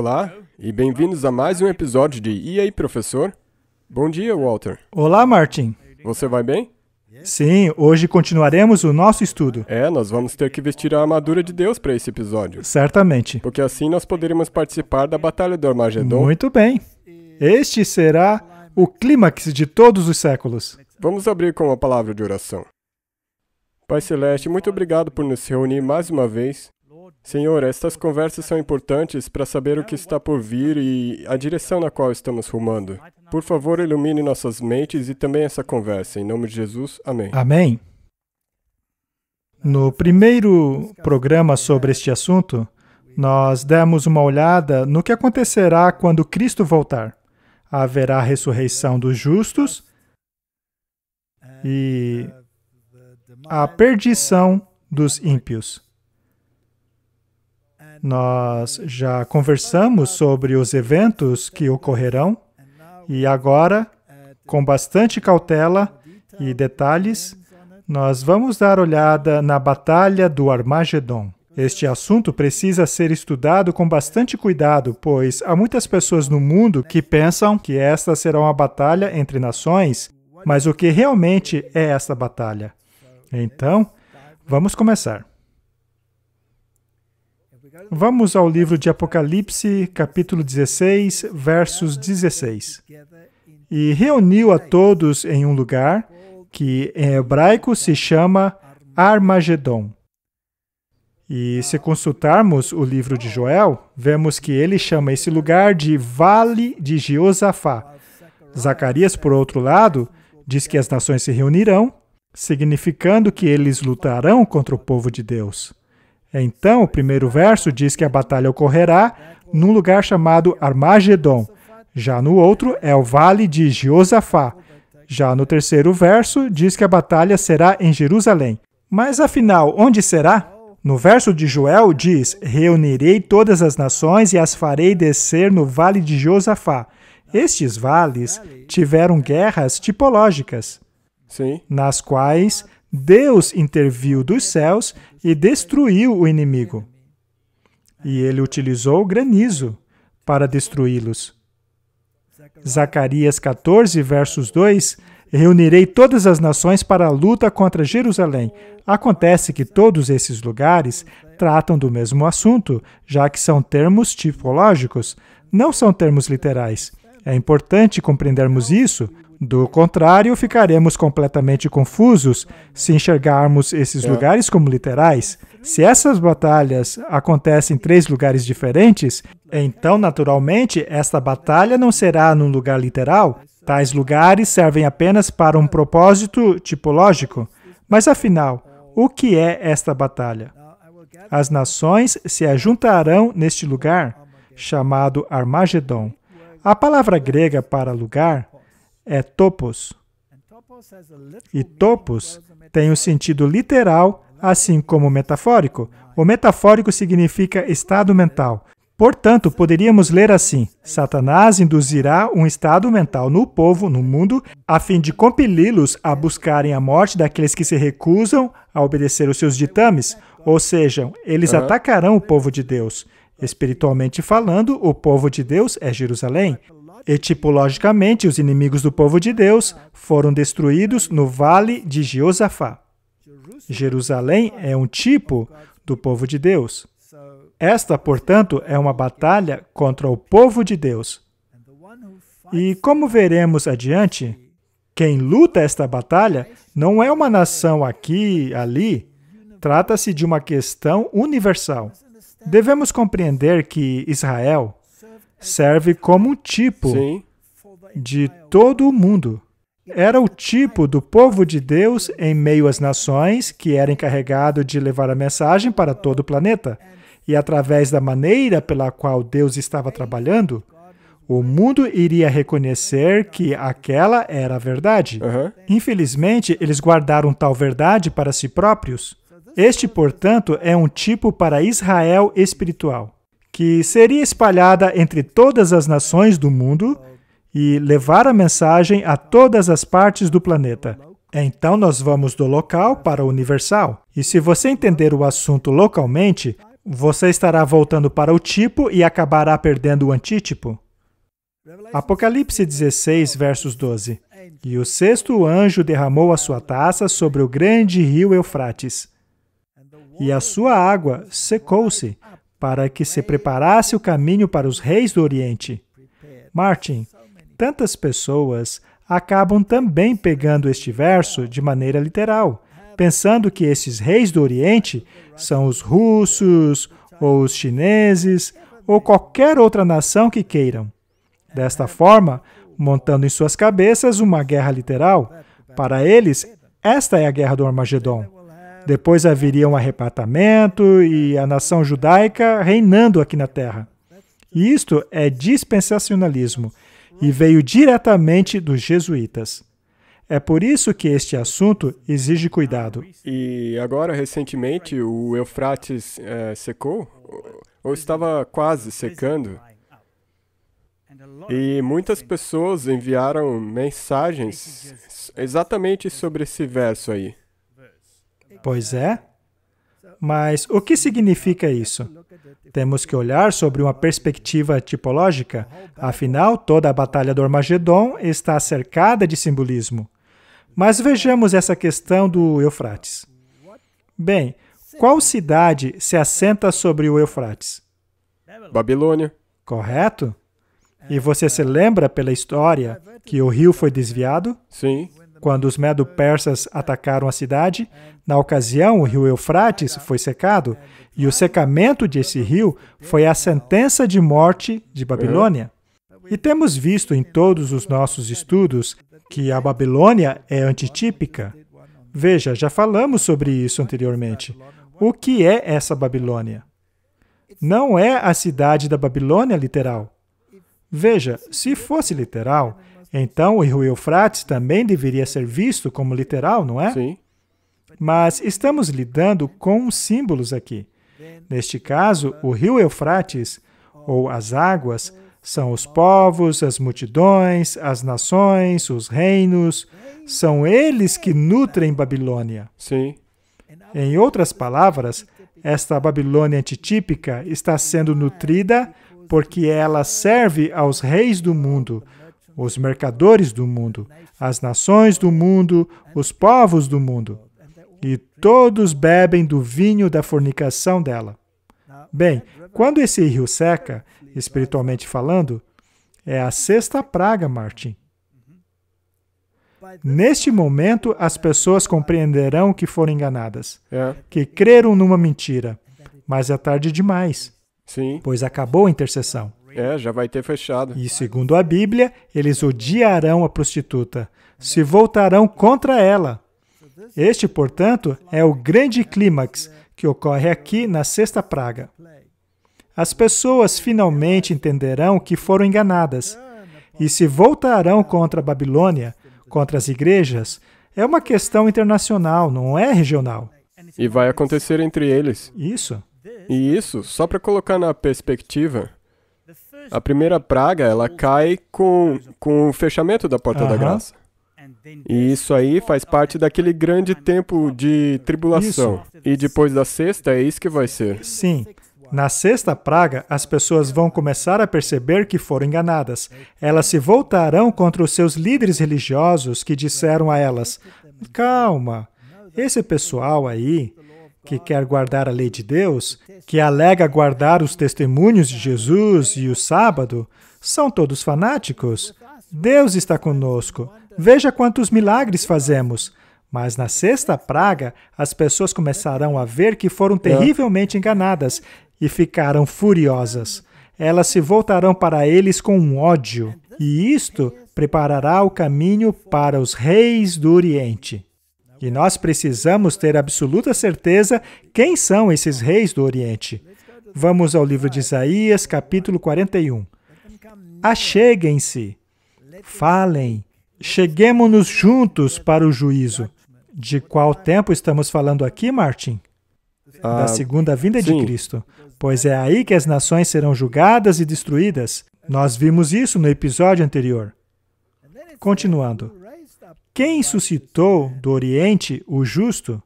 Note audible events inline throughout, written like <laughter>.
Olá, e bem-vindos a mais um episódio de E aí, professor? Bom dia, Walter. Olá, Martin. Você vai bem? Sim, hoje continuaremos o nosso estudo. É, nós vamos ter que vestir a armadura de Deus para esse episódio. Certamente. Porque assim nós poderemos participar da Batalha do Armagedon. Muito bem. Este será o clímax de todos os séculos. Vamos abrir com uma palavra de oração. Pai Celeste, muito obrigado por nos reunir mais uma vez Senhor, estas conversas são importantes para saber o que está por vir e a direção na qual estamos rumando. Por favor, ilumine nossas mentes e também essa conversa. Em nome de Jesus, amém. Amém. No primeiro programa sobre este assunto, nós demos uma olhada no que acontecerá quando Cristo voltar. Haverá ressurreição dos justos e a perdição dos ímpios. Nós já conversamos sobre os eventos que ocorrerão e agora, com bastante cautela e detalhes, nós vamos dar olhada na Batalha do Armagedon. Este assunto precisa ser estudado com bastante cuidado, pois há muitas pessoas no mundo que pensam que esta será uma batalha entre nações, mas o que realmente é esta batalha? Então, vamos começar. Vamos ao livro de Apocalipse, capítulo 16, versos 16. E reuniu a todos em um lugar, que em hebraico se chama Armagedon. E se consultarmos o livro de Joel, vemos que ele chama esse lugar de Vale de Josafá. Zacarias, por outro lado, diz que as nações se reunirão, significando que eles lutarão contra o povo de Deus. Então, o primeiro verso diz que a batalha ocorrerá num lugar chamado Armagedon. Já no outro é o vale de Josafá. Já no terceiro verso diz que a batalha será em Jerusalém. Mas afinal, onde será? No verso de Joel diz: Reunirei todas as nações e as farei descer no vale de Josafá. Estes vales tiveram guerras tipológicas, Sim. nas quais Deus interviu dos céus e destruiu o inimigo. E ele utilizou o granizo para destruí-los. Zacarias 14, versos 2: Reunirei todas as nações para a luta contra Jerusalém. Acontece que todos esses lugares tratam do mesmo assunto, já que são termos tipológicos, não são termos literais. É importante compreendermos isso. Do contrário, ficaremos completamente confusos se enxergarmos esses é. lugares como literais. Se essas batalhas acontecem em três lugares diferentes, então, naturalmente, esta batalha não será num lugar literal. Tais lugares servem apenas para um propósito tipológico. Mas afinal, o que é esta batalha? As nações se ajuntarão neste lugar, chamado Armagedon. A palavra grega para lugar é topos. E topos tem o um sentido literal, assim como metafórico. O metafórico significa estado mental. Portanto, poderíamos ler assim: Satanás induzirá um estado mental no povo, no mundo, a fim de compeli-los a buscarem a morte daqueles que se recusam a obedecer os seus ditames, ou seja, eles atacarão o povo de Deus. Espiritualmente falando, o povo de Deus é Jerusalém. E tipologicamente, os inimigos do povo de Deus foram destruídos no vale de Josafá. Jerusalém é um tipo do povo de Deus. Esta, portanto, é uma batalha contra o povo de Deus. E como veremos adiante, quem luta esta batalha não é uma nação aqui, ali. Trata-se de uma questão universal. Devemos compreender que Israel, serve como tipo Sim. de todo o mundo. Era o tipo do povo de Deus em meio às nações que era encarregado de levar a mensagem para todo o planeta. E através da maneira pela qual Deus estava trabalhando, o mundo iria reconhecer que aquela era a verdade. Uhum. Infelizmente, eles guardaram tal verdade para si próprios. Este, portanto, é um tipo para Israel espiritual que seria espalhada entre todas as nações do mundo e levar a mensagem a todas as partes do planeta. Então nós vamos do local para o universal. E se você entender o assunto localmente, você estará voltando para o tipo e acabará perdendo o antítipo. Apocalipse 16, versos 12. E o sexto anjo derramou a sua taça sobre o grande rio Eufrates, e a sua água secou-se, para que se preparasse o caminho para os reis do Oriente. Martin, tantas pessoas acabam também pegando este verso de maneira literal, pensando que esses reis do Oriente são os russos ou os chineses ou qualquer outra nação que queiram. Desta forma, montando em suas cabeças uma guerra literal, para eles, esta é a guerra do Armagedon. Depois haveria um arrebatamento e a nação judaica reinando aqui na terra. isto é dispensacionalismo e veio diretamente dos jesuítas. É por isso que este assunto exige cuidado. E agora, recentemente, o Eufrates é, secou, ou estava quase secando, e muitas pessoas enviaram mensagens exatamente sobre esse verso aí. Pois é. Mas o que significa isso? Temos que olhar sobre uma perspectiva tipológica. Afinal, toda a Batalha do Armagedon está cercada de simbolismo. Mas vejamos essa questão do Eufrates. Bem, qual cidade se assenta sobre o Eufrates? Babilônia. Correto? E você se lembra pela história que o rio foi desviado? Sim. Quando os medo-persas atacaram a cidade, na ocasião o rio Eufrates foi secado, e o secamento desse rio foi a sentença de morte de Babilônia. E temos visto em todos os nossos estudos que a Babilônia é antitípica. Veja, já falamos sobre isso anteriormente. O que é essa Babilônia? Não é a cidade da Babilônia literal. Veja, se fosse literal, então o rio Eufrates também deveria ser visto como literal, não é? Sim. Mas estamos lidando com símbolos aqui. Neste caso, o rio Eufrates, ou as águas, são os povos, as multidões, as nações, os reinos. São eles que nutrem Babilônia. Sim. Em outras palavras, esta Babilônia antitípica está sendo nutrida porque ela serve aos reis do mundo, os mercadores do mundo, as nações do mundo, os povos do mundo, e todos bebem do vinho da fornicação dela. Bem, quando esse rio seca, espiritualmente falando, é a sexta praga, Martin. Neste momento, as pessoas compreenderão que foram enganadas, é. que creram numa mentira, mas é tarde demais, Sim. pois acabou a intercessão. É, né? já vai ter fechado. E segundo a Bíblia, eles odiarão a prostituta, se voltarão contra ela. Este, portanto, é o grande clímax que ocorre aqui na sexta praga. As pessoas finalmente entenderão que foram enganadas e se voltarão contra a Babilônia, contra as igrejas, é uma questão internacional, não é regional. E vai acontecer entre eles. Isso. E isso, só para colocar na perspectiva, a primeira praga, ela cai com, com o fechamento da porta da graça. E isso aí faz parte daquele grande tempo de tribulação. Isso. E depois da sexta, é isso que vai ser. Sim. Na sexta praga, as pessoas vão começar a perceber que foram enganadas. Elas se voltarão contra os seus líderes religiosos que disseram a elas: Calma, esse pessoal aí que quer guardar a lei de Deus, que alega guardar os testemunhos de Jesus e o sábado, são todos fanáticos. Deus está conosco. Veja quantos milagres fazemos. Mas na sexta praga, as pessoas começarão a ver que foram é. terrivelmente enganadas e ficarão furiosas. Elas se voltarão para eles com um ódio, e isto preparará o caminho para os reis do Oriente. E nós precisamos ter absoluta certeza quem são esses reis do Oriente. Vamos ao livro de Isaías, capítulo 41. Acheguem-se, falem, cheguemos-nos juntos para o juízo. De qual tempo estamos falando aqui, Martin? da ah, segunda vinda Sim. de Cristo, pois é aí que as nações serão julgadas e destruídas. Nós vimos isso no episódio anterior. Continuando. Quem suscitou do Oriente o justo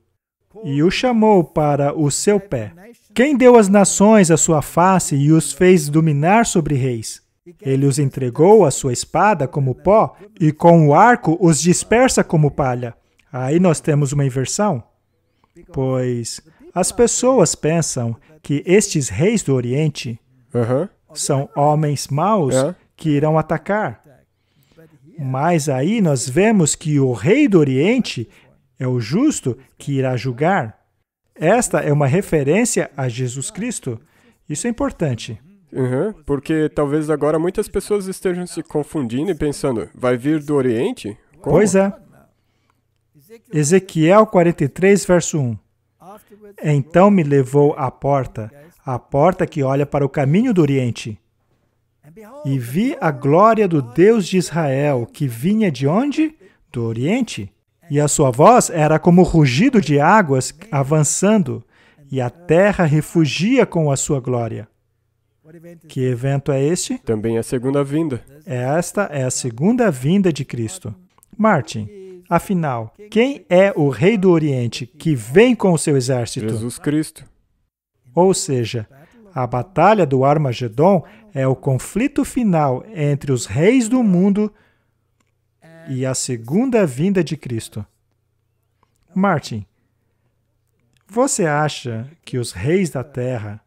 e o chamou para o seu pé? Quem deu às nações a sua face e os fez dominar sobre reis? Ele os entregou à sua espada como pó e com o arco os dispersa como palha. Aí nós temos uma inversão, pois as pessoas pensam que estes reis do Oriente uh -huh. são homens maus uh é. -huh. que irão atacar. Mas aí nós vemos que o rei do Oriente é o justo que irá julgar. Esta é uma referência a Jesus Cristo. Isso é importante. Uhum, porque talvez agora muitas pessoas estejam se confundindo e pensando, vai vir do Oriente? Como? Pois é. Ezequiel 43, verso 1. Então me levou à porta, a porta que olha para o caminho do Oriente. E vi a glória do Deus de Israel, que vinha de onde? Do Oriente. E a sua voz era como rugido de águas avançando, e a terra refugia com a sua glória. Que evento é este? Também é a segunda vinda. Esta é a segunda vinda de Cristo. Martin, afinal, quem é o Rei do Oriente que vem com o seu exército? Jesus Cristo. Ou seja, a Batalha do Armagedon é o conflito final entre os reis do mundo e a segunda vinda de Cristo. Martin, você acha que os reis da terra,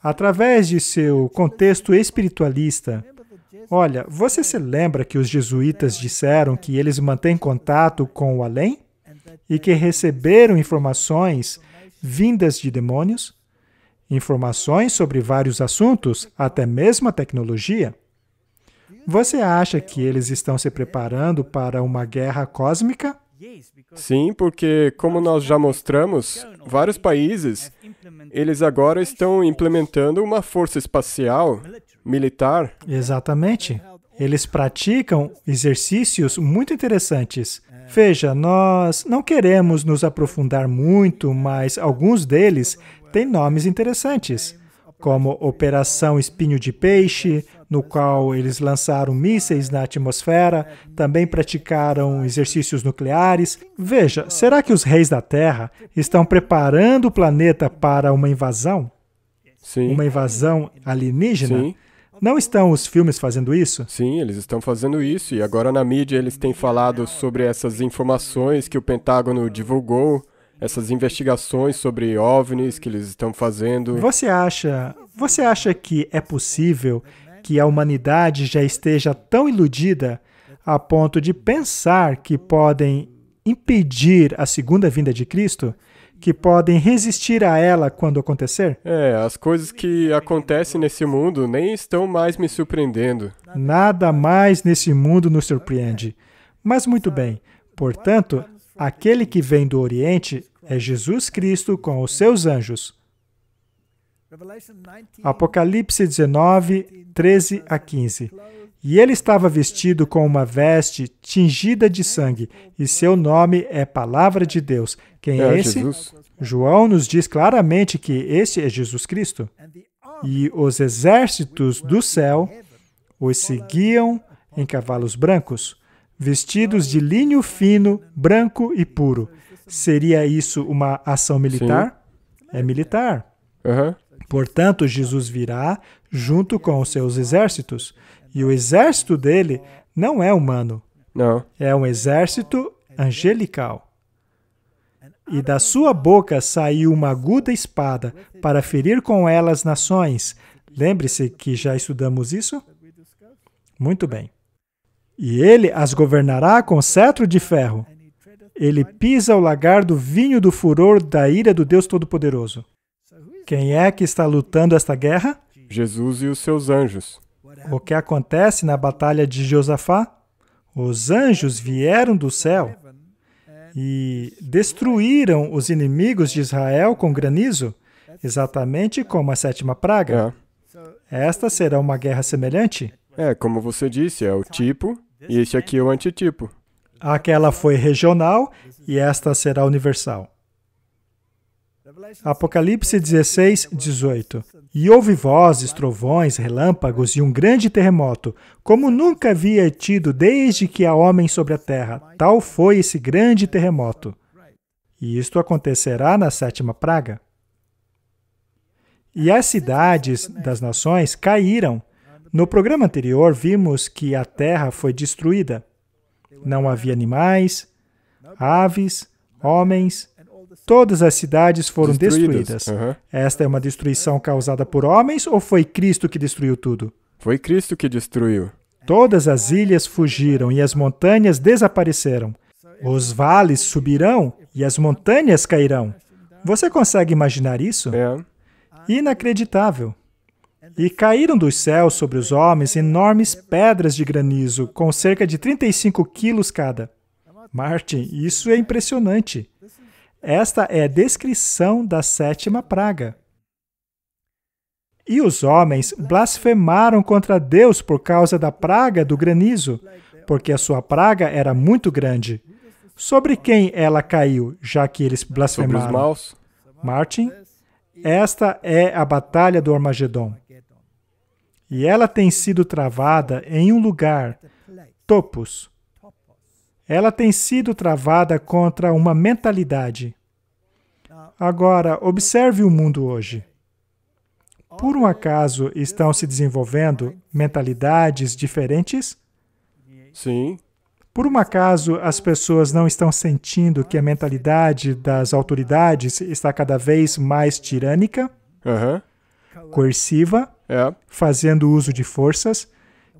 através de seu contexto espiritualista, olha, você se lembra que os jesuítas disseram que eles mantêm contato com o além e que receberam informações vindas de demônios? informações sobre vários assuntos, até mesmo a tecnologia? Você acha que eles estão se preparando para uma guerra cósmica? Sim, porque como nós já mostramos, vários países eles agora estão implementando uma força espacial militar. Exatamente. Eles praticam exercícios muito interessantes. Veja, nós não queremos nos aprofundar muito, mas alguns deles tem nomes interessantes, como Operação Espinho de Peixe, no qual eles lançaram mísseis na atmosfera, também praticaram exercícios nucleares. Veja, será que os reis da Terra estão preparando o planeta para uma invasão? Sim. Uma invasão alienígena? Sim. Não estão os filmes fazendo isso? Sim, eles estão fazendo isso. E agora na mídia eles têm falado sobre essas informações que o Pentágono divulgou essas investigações sobre OVNIs que eles estão fazendo. Você acha, você acha que é possível que a humanidade já esteja tão iludida a ponto de pensar que podem impedir a segunda vinda de Cristo? que podem resistir a ela quando acontecer? É, as coisas que acontecem nesse mundo nem estão mais me surpreendendo. Nada mais nesse mundo nos surpreende. Mas muito bem, portanto, aquele que vem do Oriente é Jesus Cristo com os seus anjos. Apocalipse 19, 13 a 15. E ele estava vestido com uma veste tingida de sangue, e seu nome é Palavra de Deus. Quem é, é esse? Jesus. João nos diz claramente que esse é Jesus Cristo. E os exércitos do céu os seguiam em cavalos brancos, vestidos de linho fino, branco e puro. Seria isso uma ação militar? Sim. É militar. Uhum. Portanto, Jesus virá junto com os seus exércitos. E o exército dele não é humano. Não. É um exército angelical. E da sua boca saiu uma aguda espada para ferir com ela as nações. Lembre-se que já estudamos isso? Muito bem. E ele as governará com cetro de ferro. Ele pisa o lagar do vinho do furor da ira do Deus Todo-Poderoso. Quem é que está lutando esta guerra? Jesus e os seus anjos. O que acontece na batalha de Josafá? Os anjos vieram do céu e destruíram os inimigos de Israel com granizo, exatamente como a sétima praga. É. Esta será uma guerra semelhante? É, como você disse, é o tipo e este aqui é o antitipo. Aquela foi regional e esta será universal. Apocalipse 16, 18. E houve vozes, trovões, relâmpagos e um grande terremoto, como nunca havia tido desde que há homem sobre a terra. Tal foi esse grande terremoto. E isto acontecerá na sétima praga. E as cidades das nações caíram. No programa anterior, vimos que a terra foi destruída. Não havia animais, aves, homens. Todas as cidades foram destruídas. Uhum. Esta é uma destruição causada por homens ou foi Cristo que destruiu tudo? Foi Cristo que destruiu. Todas as ilhas fugiram e as montanhas desapareceram. Os vales subirão e as montanhas cairão. Você consegue imaginar isso? É. Inacreditável. E caíram dos céus sobre os homens enormes pedras de granizo, com cerca de 35 quilos cada. Martin, isso é impressionante. Esta é a descrição da sétima praga. E os homens blasfemaram contra Deus por causa da praga do granizo, porque a sua praga era muito grande. Sobre quem ela caiu, já que eles blasfemaram? Sobre os maus. Martin, esta é a batalha do Armagedon. E ela tem sido travada em um lugar, topos. Ela tem sido travada contra uma mentalidade. Agora, observe o mundo hoje. Por um acaso estão se desenvolvendo mentalidades diferentes? Sim. Por um acaso as pessoas não estão sentindo que a mentalidade das autoridades está cada vez mais tirânica, uh coerciva, é. fazendo uso de forças,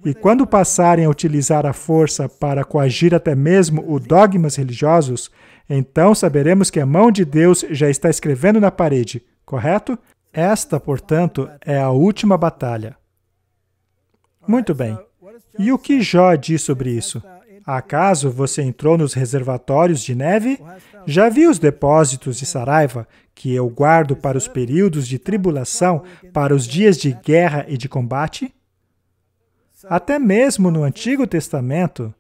e quando passarem a utilizar a força para coagir até mesmo os dogmas religiosos, então saberemos que a mão de Deus já está escrevendo na parede, correto? Esta, portanto, é a última batalha. Muito bem. E o que Jó diz sobre isso? Acaso você entrou nos reservatórios de neve? Já viu os depósitos de Saraiva, que eu guardo para os períodos de tribulação, para os dias de guerra e de combate? Até mesmo no Antigo Testamento,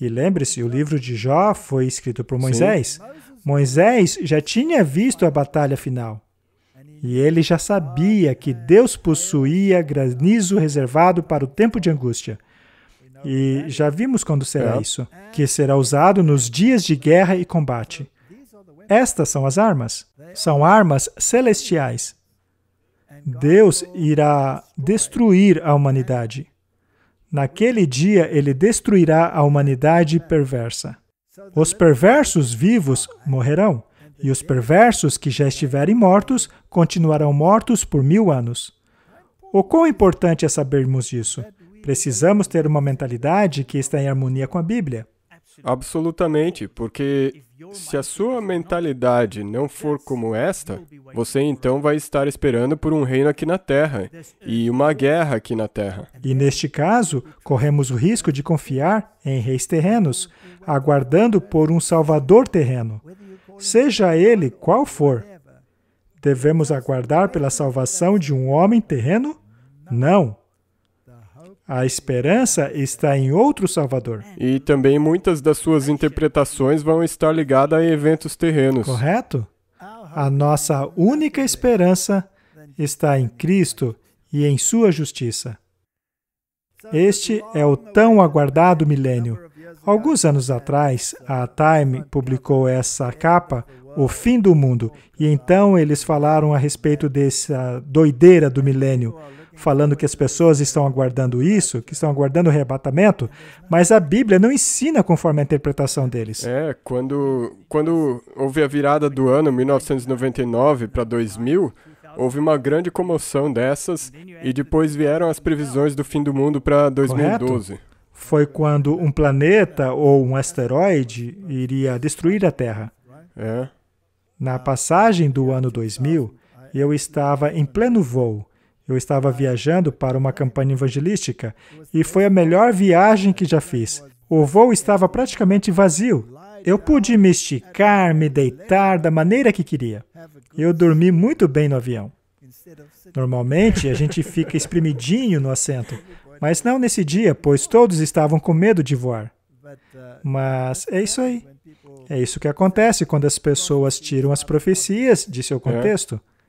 e lembre-se, o livro de Jó foi escrito por Moisés. Sim. Moisés já tinha visto a batalha final. E ele já sabia que Deus possuía granizo reservado para o tempo de angústia. E já vimos quando será é. isso, que será usado nos dias de guerra e combate. Estas são as armas. São armas celestiais. Deus irá destruir a humanidade. Naquele dia, ele destruirá a humanidade perversa. Os perversos vivos morrerão, e os perversos que já estiverem mortos continuarão mortos por mil anos. O quão importante é sabermos disso? Precisamos ter uma mentalidade que está em harmonia com a Bíblia. Absolutamente, porque se a sua mentalidade não for como esta, você então vai estar esperando por um reino aqui na terra e uma guerra aqui na terra. E neste caso, corremos o risco de confiar em reis terrenos, aguardando por um salvador terreno. Seja ele qual for, devemos aguardar pela salvação de um homem terreno? Não. A esperança está em outro Salvador. E também muitas das suas interpretações vão estar ligadas a eventos terrenos. Correto? A nossa única esperança está em Cristo e em Sua justiça. Este é o tão aguardado milênio. Alguns anos atrás, a Time publicou essa capa, O Fim do Mundo, e então eles falaram a respeito dessa doideira do milênio falando que as pessoas estão aguardando isso, que estão aguardando o arrebatamento, mas a Bíblia não ensina conforme a interpretação deles. É, quando, quando houve a virada do ano 1999 para 2000, houve uma grande comoção dessas e depois vieram as previsões do fim do mundo para 2012. Correto? Foi quando um planeta ou um asteroide iria destruir a Terra. É. Na passagem do ano 2000, eu estava em pleno voo eu estava viajando para uma campanha evangelística e foi a melhor viagem que já fiz. O voo estava praticamente vazio. Eu pude me esticar, me deitar da maneira que queria. Eu dormi muito bem no avião. Normalmente a gente fica espremidinho no assento, mas não nesse dia, pois todos estavam com medo de voar. Mas é isso aí. É isso que acontece quando as pessoas tiram as profecias de seu é. contexto. É.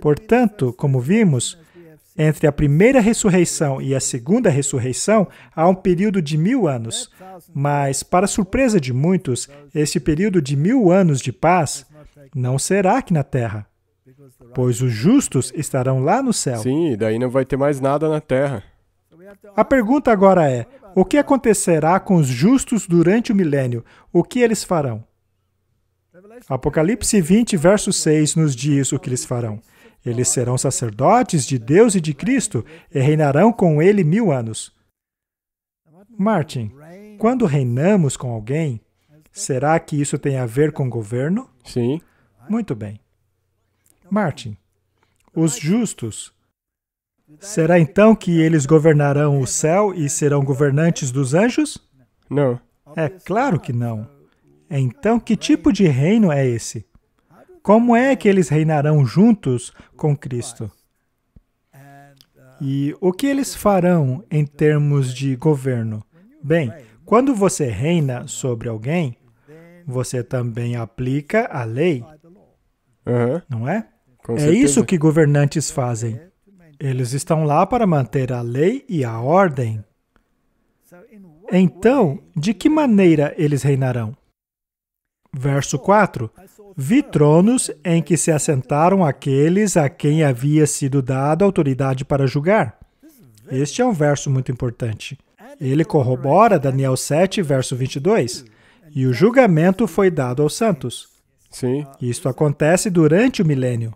Portanto, como vimos, entre a primeira ressurreição e a segunda ressurreição há um período de mil anos. Mas, para surpresa de muitos, esse período de mil anos de paz não será aqui na terra, pois os justos estarão lá no céu. Sim, e daí não vai ter mais nada na terra. A pergunta agora é: o que acontecerá com os justos durante o milênio? O que eles farão? Apocalipse 20, verso 6 nos diz o que eles farão. Eles serão sacerdotes de Deus e de Cristo e reinarão com ele mil anos. Martin, quando reinamos com alguém, será que isso tem a ver com governo? Sim. Muito bem. Martin, os justos, será então que eles governarão o céu e serão governantes dos anjos? Não. É claro que não. É então, que tipo de reino é esse? Como é que eles reinarão juntos com Cristo? E o que eles farão em termos de governo? Bem, quando você reina sobre alguém, você também aplica a lei. Uhum. Não é? Com é certeza. isso que governantes fazem. Eles estão lá para manter a lei e a ordem. Então, de que maneira eles reinarão? Verso 4: Vi tronos em que se assentaram aqueles a quem havia sido dada autoridade para julgar. Este é um verso muito importante. Ele corrobora Daniel 7, verso 22. E o julgamento foi dado aos santos. Sim. Isto acontece durante o milênio.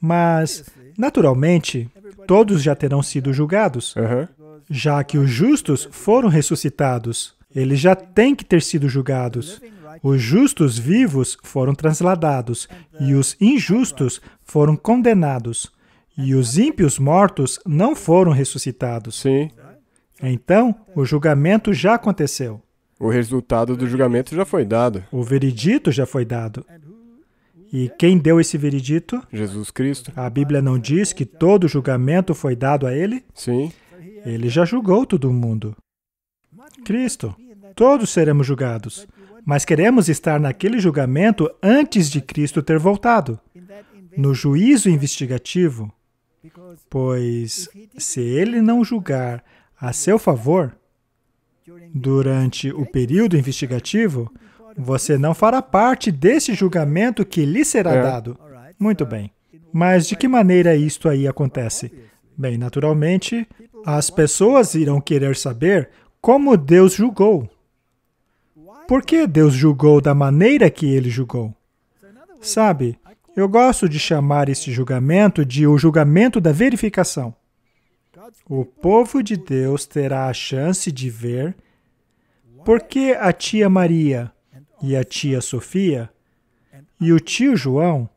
Mas, naturalmente, todos já terão sido julgados. Uhum. Já que os justos foram ressuscitados, eles já têm que ter sido julgados. Os justos vivos foram transladados, e os injustos foram condenados, e os ímpios mortos não foram ressuscitados. Sim. Então, o julgamento já aconteceu. O resultado do julgamento já foi dado. O veredito já foi dado. E quem deu esse veredito? Jesus Cristo. A Bíblia não diz que todo julgamento foi dado a ele? Sim. Ele já julgou todo mundo. Cristo. Todos seremos julgados mas queremos estar naquele julgamento antes de Cristo ter voltado, no juízo investigativo. Pois, se ele não julgar a seu favor durante o período investigativo, você não fará parte desse julgamento que lhe será é. dado. Muito bem. Mas de que maneira isto aí acontece? Bem, naturalmente, as pessoas irão querer saber como Deus julgou. Por que Deus julgou da maneira que ele julgou? Sabe, eu gosto de chamar esse julgamento de o julgamento da verificação. O povo de Deus terá a chance de ver por que a tia Maria e a tia Sofia e o tio João,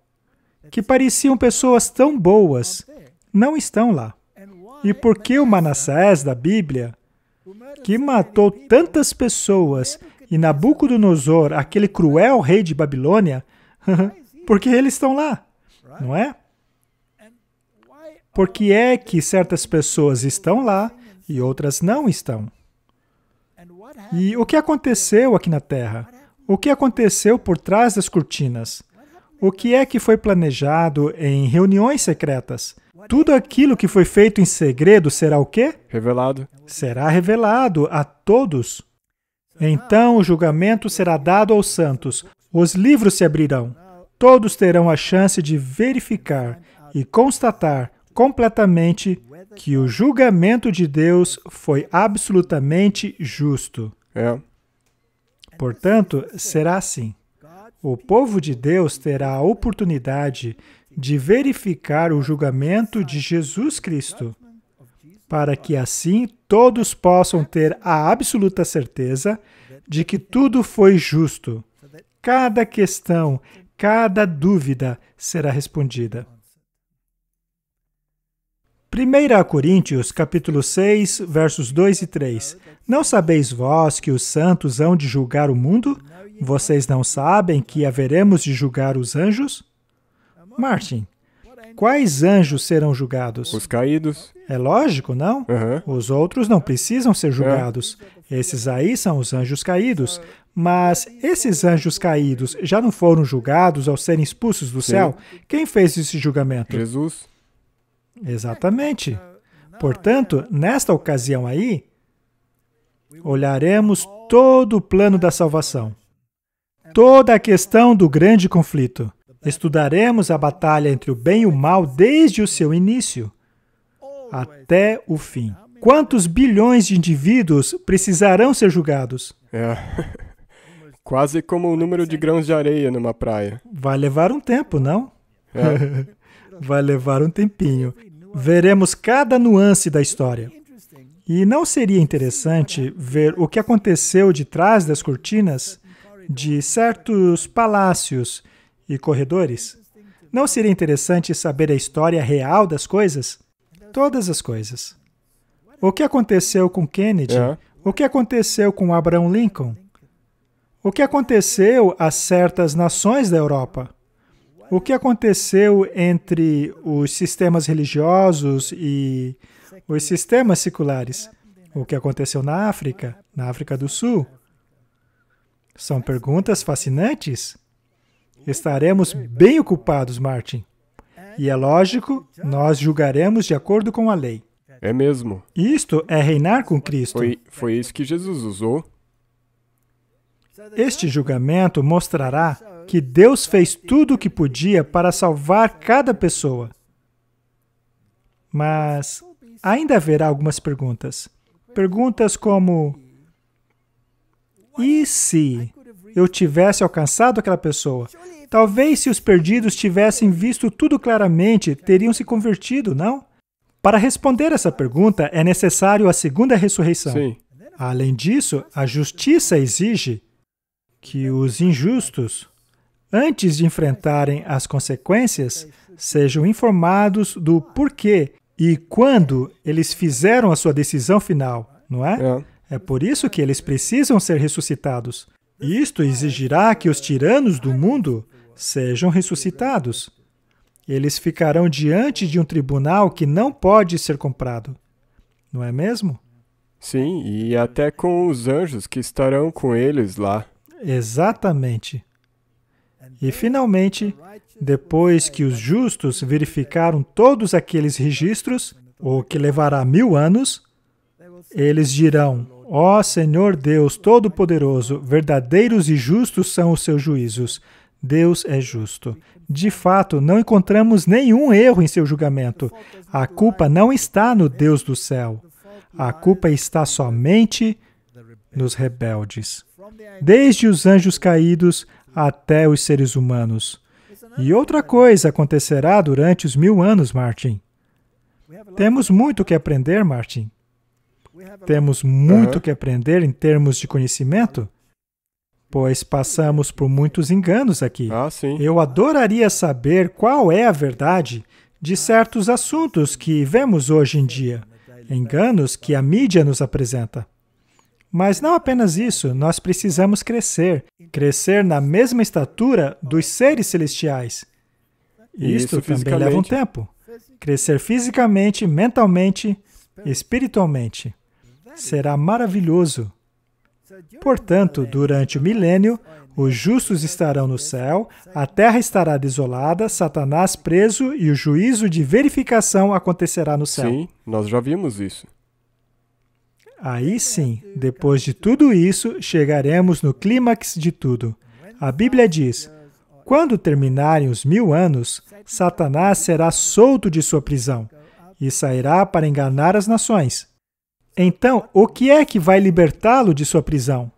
que pareciam pessoas tão boas, não estão lá. E por que o Manassés da Bíblia, que matou tantas pessoas e Nabucodonosor, aquele cruel rei de Babilônia, <laughs> porque eles estão lá, não é? Por que é que certas pessoas estão lá e outras não estão? E o que aconteceu aqui na Terra? O que aconteceu por trás das cortinas? O que é que foi planejado em reuniões secretas? Tudo aquilo que foi feito em segredo será o quê? Revelado. Será revelado a todos. Então o julgamento será dado aos santos, os livros se abrirão. Todos terão a chance de verificar e constatar completamente que o julgamento de Deus foi absolutamente justo. É. Portanto, será assim. O povo de Deus terá a oportunidade de verificar o julgamento de Jesus Cristo para que assim todos possam ter a absoluta certeza de que tudo foi justo. Cada questão, cada dúvida será respondida. 1 Coríntios, capítulo 6, versos 2 e 3. Não sabeis vós que os santos hão de julgar o mundo? Vocês não sabem que haveremos de julgar os anjos? Martin, quais anjos serão julgados? Os caídos. É lógico, não? Uhum. Os outros não precisam ser é. julgados. É. Esses aí são os anjos caídos. Mas esses anjos caídos já não foram julgados ao serem expulsos do Sim. céu? Quem fez esse julgamento? Jesus. Exatamente. Portanto, nesta ocasião aí, olharemos todo o plano da salvação, toda a questão do grande conflito. Estudaremos a batalha entre o bem e o mal desde o seu início até o fim. Quantos bilhões de indivíduos precisarão ser julgados? É. <laughs> Quase como o número de grãos de areia numa praia. Vai levar um tempo, não? É. <laughs> Vai levar um tempinho. Veremos cada nuance da história. E não seria interessante ver o que aconteceu de trás das cortinas de certos palácios e corredores? Não seria interessante saber a história real das coisas? Todas as coisas. O que aconteceu com Kennedy? É. O que aconteceu com Abraham Lincoln? O que aconteceu a certas nações da Europa? O que aconteceu entre os sistemas religiosos e os sistemas seculares? O que aconteceu na África, na África do Sul? São perguntas fascinantes. Estaremos bem ocupados, Martin. E é lógico, nós julgaremos de acordo com a lei. É mesmo. Isto é reinar com Cristo. Foi, foi isso que Jesus usou. Este julgamento mostrará que Deus fez tudo o que podia para salvar cada pessoa. Mas ainda haverá algumas perguntas. Perguntas como: e se eu tivesse alcançado aquela pessoa. Talvez se os perdidos tivessem visto tudo claramente, teriam se convertido, não? Para responder essa pergunta, é necessário a segunda ressurreição. Sim. Além disso, a justiça exige que os injustos, antes de enfrentarem as consequências, sejam informados do porquê e quando eles fizeram a sua decisão final, não é? É, é por isso que eles precisam ser ressuscitados. Isto exigirá que os tiranos do mundo sejam ressuscitados. Eles ficarão diante de um tribunal que não pode ser comprado. Não é mesmo? Sim, e até com os anjos que estarão com eles lá. Exatamente. E finalmente, depois que os justos verificaram todos aqueles registros, o que levará mil anos, eles dirão: Ó Senhor Deus Todo-Poderoso, verdadeiros e justos são os seus juízos. Deus é justo. De fato, não encontramos nenhum erro em seu julgamento. A culpa não está no Deus do céu. A culpa está somente nos rebeldes, desde os anjos caídos até os seres humanos. E outra coisa acontecerá durante os mil anos, Martin. Temos muito que aprender, Martin temos muito que aprender em termos de conhecimento, pois passamos por muitos enganos aqui. Ah, Eu adoraria saber qual é a verdade de certos assuntos que vemos hoje em dia, enganos que a mídia nos apresenta. Mas não apenas isso, nós precisamos crescer, crescer na mesma estatura dos seres celestiais. Isto também leva um tempo. Crescer fisicamente, mentalmente, espiritualmente será maravilhoso. Portanto, durante o milênio, os justos estarão no céu, a terra estará desolada, Satanás preso e o juízo de verificação acontecerá no céu. Sim, nós já vimos isso. Aí sim, depois de tudo isso, chegaremos no clímax de tudo. A Bíblia diz: quando terminarem os mil anos, Satanás será solto de sua prisão e sairá para enganar as nações. Então, o que é que vai libertá-lo de sua prisão?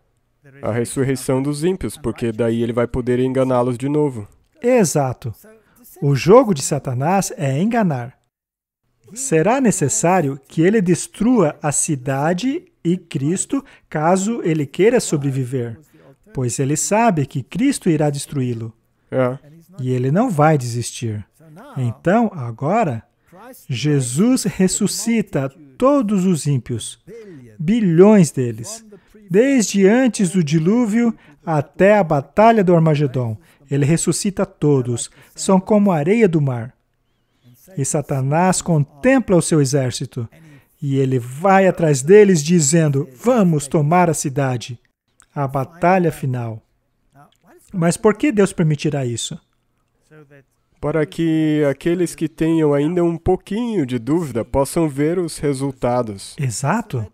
A ressurreição dos ímpios, porque daí ele vai poder enganá-los de novo. Exato. O jogo de Satanás é enganar. Será necessário que ele destrua a cidade e Cristo caso ele queira sobreviver, pois ele sabe que Cristo irá destruí-lo. É. E ele não vai desistir. Então, agora, Jesus ressuscita todos os ímpios, bilhões deles, desde antes do dilúvio até a batalha do Armagedon. Ele ressuscita todos, são como a areia do mar. E Satanás contempla o seu exército, e ele vai atrás deles dizendo: Vamos tomar a cidade. A batalha final. Mas por que Deus permitirá isso? para que aqueles que tenham ainda um pouquinho de dúvida possam ver os resultados. Exato.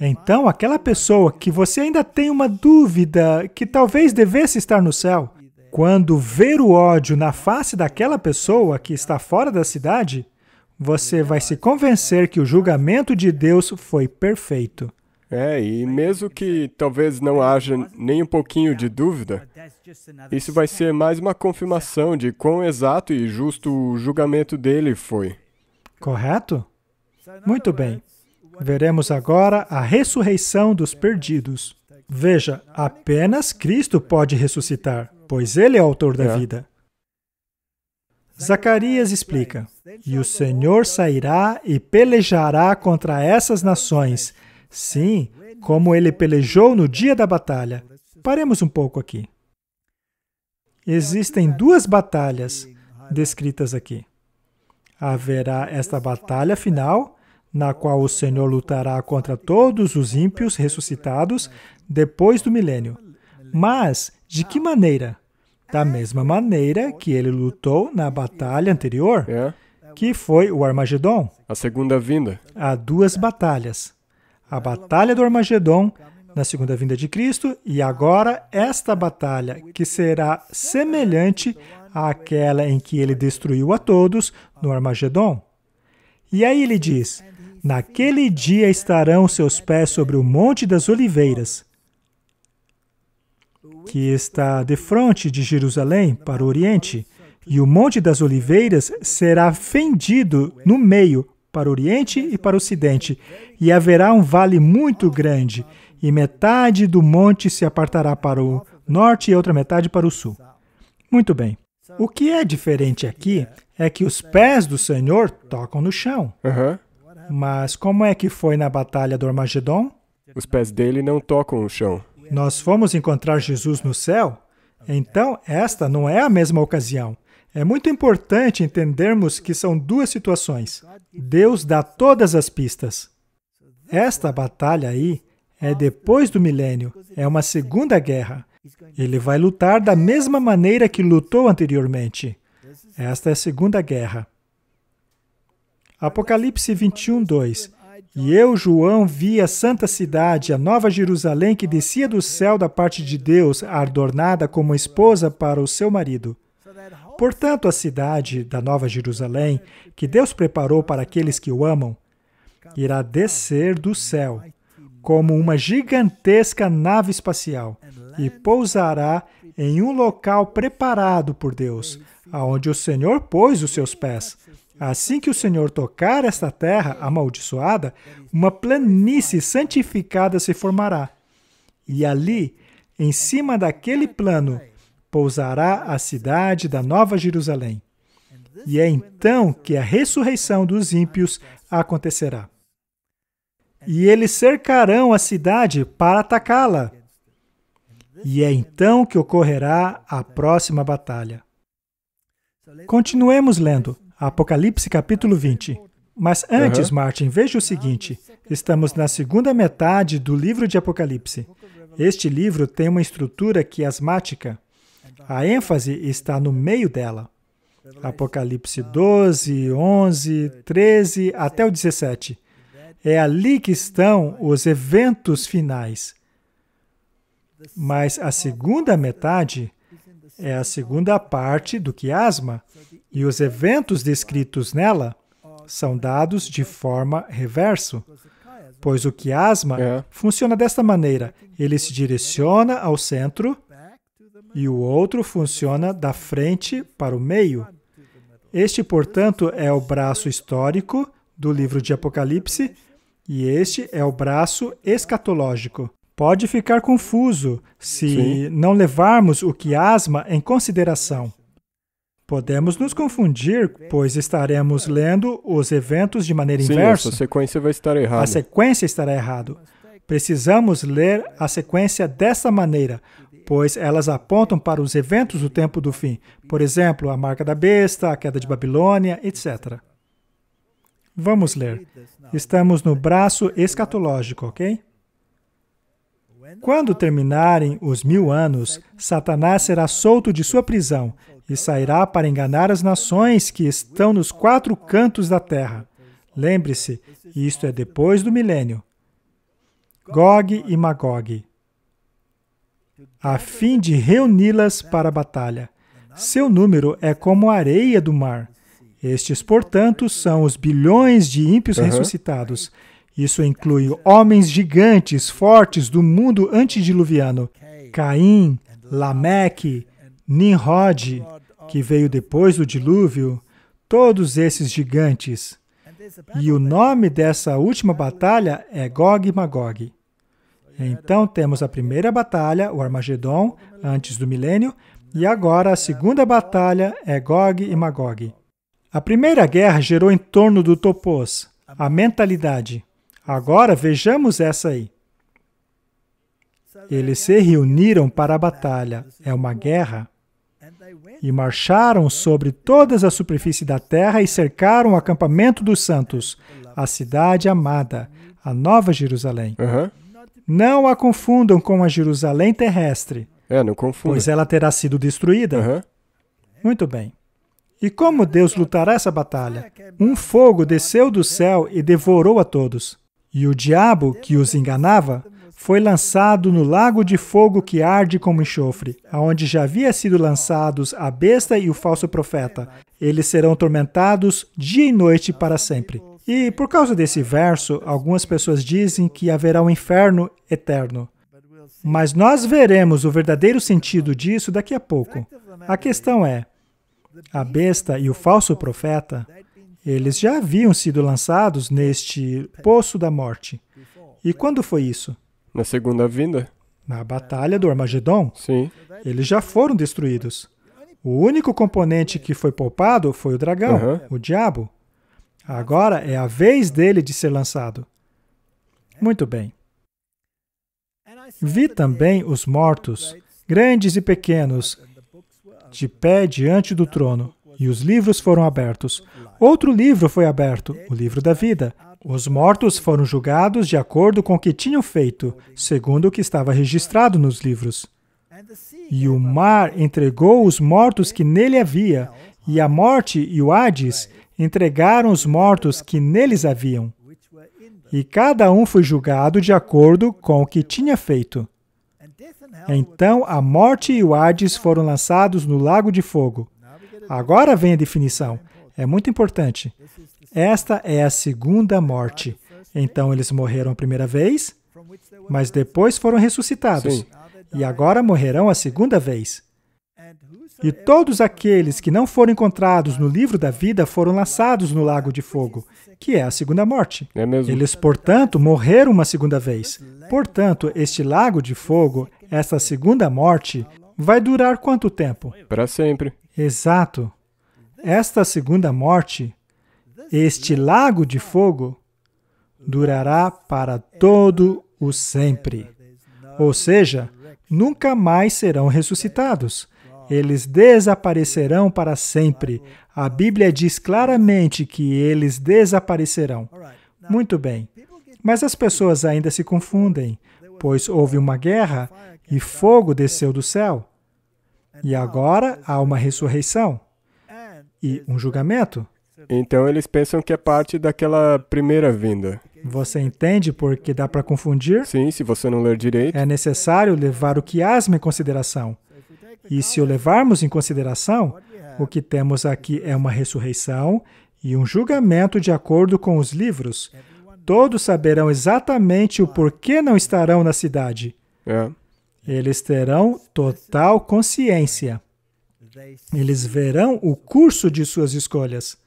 Então, aquela pessoa que você ainda tem uma dúvida que talvez devesse estar no céu, quando ver o ódio na face daquela pessoa que está fora da cidade, você vai se convencer que o julgamento de Deus foi perfeito. É, e mesmo que talvez não haja nem um pouquinho de dúvida, isso vai ser mais uma confirmação de quão exato e justo o julgamento dele foi. Correto? Muito bem. Veremos agora a ressurreição dos perdidos. Veja, apenas Cristo pode ressuscitar, pois ele é o autor da é. vida. Zacarias explica: E o Senhor sairá e pelejará contra essas nações Sim, como ele pelejou no dia da batalha. Paremos um pouco aqui. Existem duas batalhas descritas aqui. Haverá esta batalha final, na qual o Senhor lutará contra todos os ímpios ressuscitados depois do milênio. Mas, de que maneira? Da mesma maneira que ele lutou na batalha anterior, é. que foi o Armagedon. A segunda vinda. Há duas batalhas a batalha do Armagedon na segunda vinda de Cristo e agora esta batalha, que será semelhante àquela em que ele destruiu a todos no Armagedon. E aí ele diz: Naquele dia estarão seus pés sobre o Monte das Oliveiras, que está de frente de Jerusalém para o Oriente, e o Monte das Oliveiras será fendido no meio para o Oriente e para o Ocidente, e haverá um vale muito grande, e metade do monte se apartará para o norte e outra metade para o sul. Muito bem. O que é diferente aqui é que os pés do Senhor tocam no chão. Uhum. Mas como é que foi na batalha do Armagedon? Os pés dele não tocam o chão. Nós fomos encontrar Jesus no céu? Então, esta não é a mesma ocasião. É muito importante entendermos que são duas situações. Deus dá todas as pistas. Esta batalha aí é depois do milênio, é uma segunda guerra. Ele vai lutar da mesma maneira que lutou anteriormente. Esta é a segunda guerra. Apocalipse 21, 2. E eu, João, vi a santa cidade, a nova Jerusalém, que descia do céu da parte de Deus, adornada como esposa para o seu marido. Portanto, a cidade da Nova Jerusalém, que Deus preparou para aqueles que o amam, irá descer do céu como uma gigantesca nave espacial e pousará em um local preparado por Deus, aonde o Senhor pôs os seus pés. Assim que o Senhor tocar esta terra amaldiçoada, uma planície santificada se formará. E ali, em cima daquele plano pousará a cidade da Nova Jerusalém. E é então que a ressurreição dos ímpios acontecerá. E eles cercarão a cidade para atacá-la. E é então que ocorrerá a próxima batalha. Continuemos lendo Apocalipse capítulo 20. Mas antes, uhum. Martin, veja o seguinte: estamos na segunda metade do livro de Apocalipse. Este livro tem uma estrutura quiasmática. A ênfase está no meio dela. Apocalipse 12, 11, 13 até o 17. É ali que estão os eventos finais. Mas a segunda metade é a segunda parte do quiasma, e os eventos descritos nela são dados de forma reverso, pois o quiasma é. funciona desta maneira: ele se direciona ao centro e o outro funciona da frente para o meio. Este, portanto, é o braço histórico do livro de Apocalipse e este é o braço escatológico. Pode ficar confuso se Sim. não levarmos o quiasma em consideração. Podemos nos confundir, pois estaremos lendo os eventos de maneira Sim, inversa. A sequência vai estar errada. A sequência estará errada. Precisamos ler a sequência dessa maneira, pois elas apontam para os eventos do tempo do fim, por exemplo, a marca da besta, a queda de Babilônia, etc. Vamos ler. Estamos no braço escatológico, ok? Quando terminarem os mil anos, Satanás será solto de sua prisão e sairá para enganar as nações que estão nos quatro cantos da terra. Lembre-se, isto é depois do milênio. Gog e Magog a fim de reuni-las para a batalha. Seu número é como a areia do mar. Estes, portanto, são os bilhões de ímpios uhum. ressuscitados. Isso inclui homens gigantes, fortes do mundo antediluviano: Caim, Lameque, Nimrod, que veio depois do dilúvio, todos esses gigantes. E o nome dessa última batalha é Gog e Magog. Então temos a primeira batalha, o Armagedon, antes do milênio, e agora a segunda batalha é Gog e Magog. A primeira guerra gerou em torno do topos, a mentalidade. Agora vejamos essa aí. Eles se reuniram para a batalha, é uma guerra, e marcharam sobre todas a superfície da terra e cercaram o acampamento dos santos, a cidade amada, a Nova Jerusalém. Uhum. Não a confundam com a Jerusalém terrestre. É, não Pois ela terá sido destruída. Uhum. Muito bem. E como Deus lutará essa batalha? Um fogo desceu do céu e devorou a todos. E o diabo, que os enganava, foi lançado no lago de fogo que arde como enxofre, aonde já havia sido lançados a besta e o falso profeta. Eles serão tormentados dia e noite para sempre. E por causa desse verso, algumas pessoas dizem que haverá um inferno eterno. Mas nós veremos o verdadeiro sentido disso daqui a pouco. A questão é: a besta e o falso profeta, eles já haviam sido lançados neste poço da morte. E quando foi isso? Na segunda vinda. Na batalha do Armagedon? Sim. Eles já foram destruídos. O único componente que foi poupado foi o dragão, uhum. o diabo. Agora é a vez dele de ser lançado. Muito bem. Vi também os mortos, grandes e pequenos, de pé diante do trono, e os livros foram abertos. Outro livro foi aberto, o livro da vida. Os mortos foram julgados de acordo com o que tinham feito, segundo o que estava registrado nos livros. E o mar entregou os mortos que nele havia, e a morte e o Hades entregaram os mortos que neles haviam, e cada um foi julgado de acordo com o que tinha feito. Então a morte e o Hades foram lançados no lago de fogo. Agora vem a definição. É muito importante. Esta é a segunda morte. Então eles morreram a primeira vez, mas depois foram ressuscitados. Sim. E agora morrerão a segunda vez. E todos aqueles que não foram encontrados no livro da vida foram lançados no lago de fogo, que é a segunda morte. É mesmo. Eles, portanto, morreram uma segunda vez. Portanto, este lago de fogo, esta segunda morte, vai durar quanto tempo? Para sempre. Exato. Esta segunda morte, este lago de fogo, durará para todo o sempre. Ou seja, nunca mais serão ressuscitados eles desaparecerão para sempre. A Bíblia diz claramente que eles desaparecerão. Muito bem. Mas as pessoas ainda se confundem, pois houve uma guerra e fogo desceu do céu. E agora há uma ressurreição e um julgamento. Então eles pensam que é parte daquela primeira vinda. Você entende porque dá para confundir? Sim, se você não ler direito. É necessário levar o quiasma em consideração. E se o levarmos em consideração, o que temos aqui é uma ressurreição e um julgamento de acordo com os livros. Todos saberão exatamente o porquê não estarão na cidade. É. Eles terão total consciência. Eles verão o curso de suas escolhas.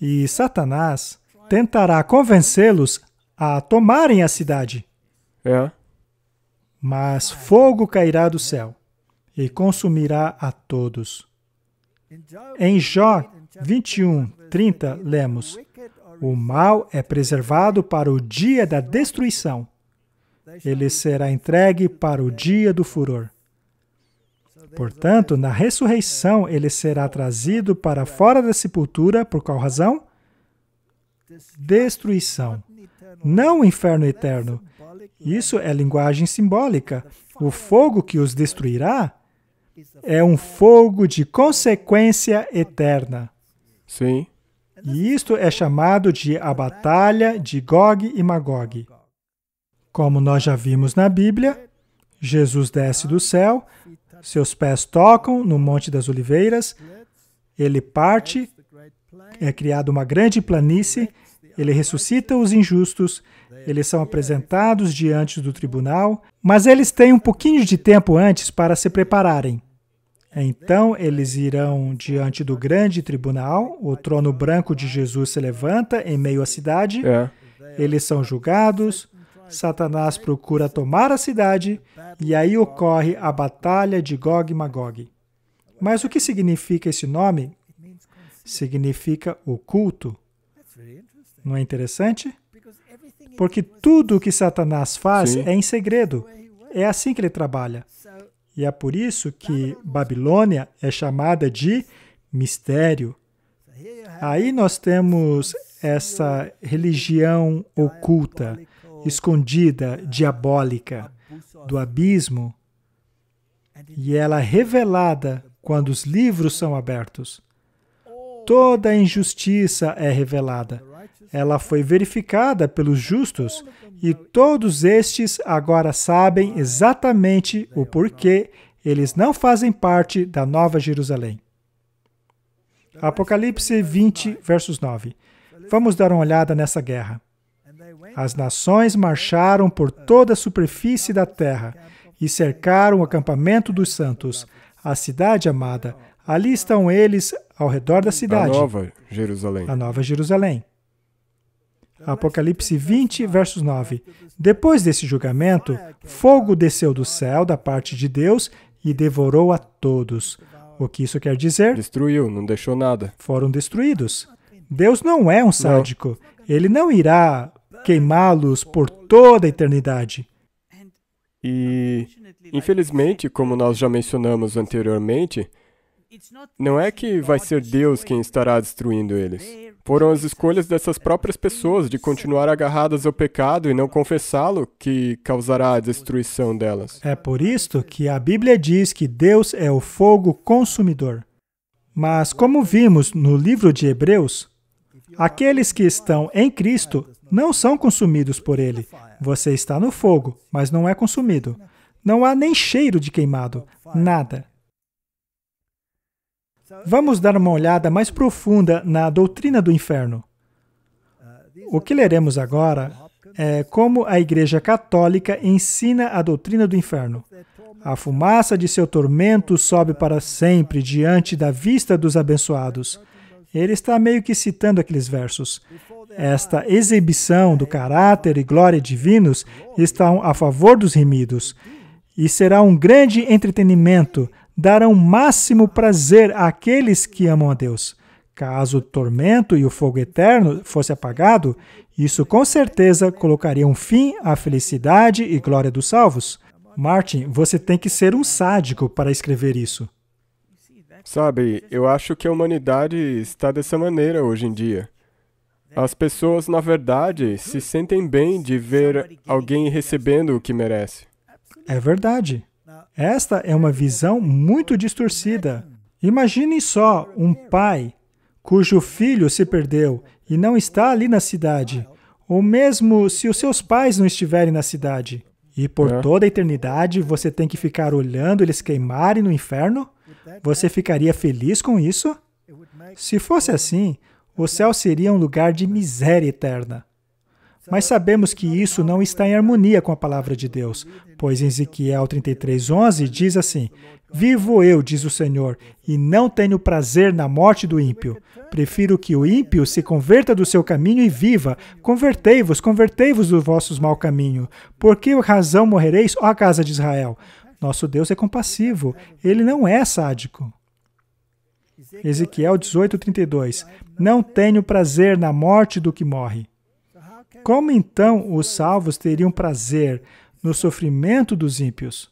E Satanás tentará convencê-los a tomarem a cidade. É. Mas fogo cairá do céu e consumirá a todos. Em Jó 21, 30, lemos: O mal é preservado para o dia da destruição. Ele será entregue para o dia do furor. Portanto, na ressurreição, ele será trazido para fora da sepultura, por qual razão? Destruição. Não o inferno eterno. Isso é linguagem simbólica. O fogo que os destruirá é um fogo de consequência eterna. Sim. E isto é chamado de a batalha de Gog e Magog. Como nós já vimos na Bíblia, Jesus desce do céu, seus pés tocam no Monte das Oliveiras, ele parte, é criada uma grande planície, ele ressuscita os injustos, eles são apresentados diante do tribunal, mas eles têm um pouquinho de tempo antes para se prepararem. Então eles irão diante do grande tribunal, o trono branco de Jesus se levanta em meio à cidade, é. eles são julgados, Satanás procura tomar a cidade, e aí ocorre a batalha de Gog e Magog. Mas o que significa esse nome? Significa o culto. Não é interessante? Porque tudo o que Satanás faz Sim. é em segredo. É assim que ele trabalha. E é por isso que Babilônia é chamada de mistério. Aí nós temos essa religião oculta, escondida, diabólica, do abismo, e ela é revelada quando os livros são abertos. Toda a injustiça é revelada. Ela foi verificada pelos justos e todos estes agora sabem exatamente o porquê eles não fazem parte da Nova Jerusalém. Apocalipse 20, versos 9. Vamos dar uma olhada nessa guerra. As nações marcharam por toda a superfície da terra e cercaram o acampamento dos santos, a cidade amada. Ali estão eles ao redor da cidade. A Nova Jerusalém. A Nova Jerusalém. Apocalipse 20, versos 9. Depois desse julgamento, fogo desceu do céu da parte de Deus e devorou a todos. O que isso quer dizer? Destruiu, não deixou nada. Foram destruídos. Deus não é um sádico. Não. Ele não irá queimá-los por toda a eternidade. E, infelizmente, como nós já mencionamos anteriormente, não é que vai ser Deus quem estará destruindo eles. Foram as escolhas dessas próprias pessoas de continuar agarradas ao pecado e não confessá-lo que causará a destruição delas. É por isto que a Bíblia diz que Deus é o fogo consumidor. Mas, como vimos no livro de Hebreus, aqueles que estão em Cristo não são consumidos por ele. Você está no fogo, mas não é consumido. Não há nem cheiro de queimado, nada. Vamos dar uma olhada mais profunda na doutrina do inferno. O que leremos agora é como a Igreja Católica ensina a doutrina do inferno. A fumaça de seu tormento sobe para sempre diante da vista dos abençoados. Ele está meio que citando aqueles versos. Esta exibição do caráter e glória divinos estão a favor dos remidos e será um grande entretenimento darão máximo prazer àqueles que amam a Deus. Caso o tormento e o fogo eterno fosse apagado, isso com certeza colocaria um fim à felicidade e glória dos salvos. Martin, você tem que ser um sádico para escrever isso. Sabe, eu acho que a humanidade está dessa maneira hoje em dia. As pessoas, na verdade, se sentem bem de ver alguém recebendo o que merece. É verdade. Esta é uma visão muito distorcida. Imaginem só um pai cujo filho se perdeu e não está ali na cidade, ou mesmo se os seus pais não estiverem na cidade. E por é. toda a eternidade você tem que ficar olhando eles queimarem no inferno? Você ficaria feliz com isso? Se fosse assim, o céu seria um lugar de miséria eterna. Mas sabemos que isso não está em harmonia com a palavra de Deus, pois em Ezequiel 33:11 diz assim: Vivo eu, diz o Senhor, e não tenho prazer na morte do ímpio. Prefiro que o ímpio se converta do seu caminho e viva. Convertei-vos, convertei-vos do vossos mau caminho. Por que razão morrereis, ó casa de Israel? Nosso Deus é compassivo, ele não é sádico. Ezequiel 18:32 Não tenho prazer na morte do que morre. Como então os salvos teriam prazer no sofrimento dos ímpios?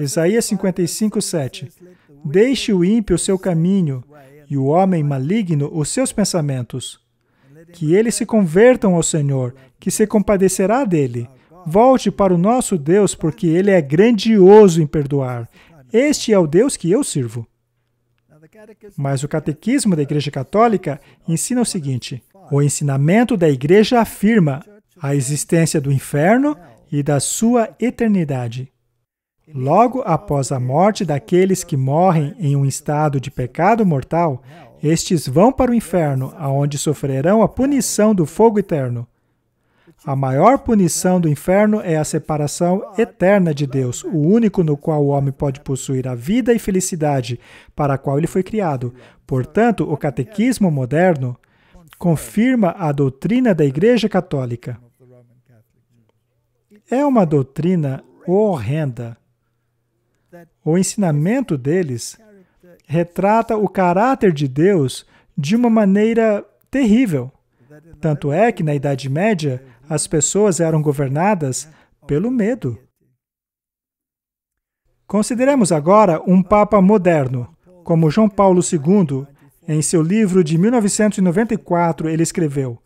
Isaías 55, 7. Deixe o ímpio o seu caminho e o homem maligno os seus pensamentos. Que eles se convertam ao Senhor, que se compadecerá dele. Volte para o nosso Deus, porque ele é grandioso em perdoar. Este é o Deus que eu sirvo. Mas o catecismo da Igreja Católica ensina o seguinte: o ensinamento da igreja afirma a existência do inferno e da sua eternidade. Logo após a morte daqueles que morrem em um estado de pecado mortal, estes vão para o inferno, aonde sofrerão a punição do fogo eterno. A maior punição do inferno é a separação eterna de Deus, o único no qual o homem pode possuir a vida e felicidade para a qual ele foi criado. Portanto, o catequismo moderno confirma a doutrina da Igreja Católica. É uma doutrina horrenda. O ensinamento deles retrata o caráter de Deus de uma maneira terrível. Tanto é que na Idade Média as pessoas eram governadas pelo medo. Consideremos agora um Papa moderno, como João Paulo II em seu livro de 1994, ele escreveu: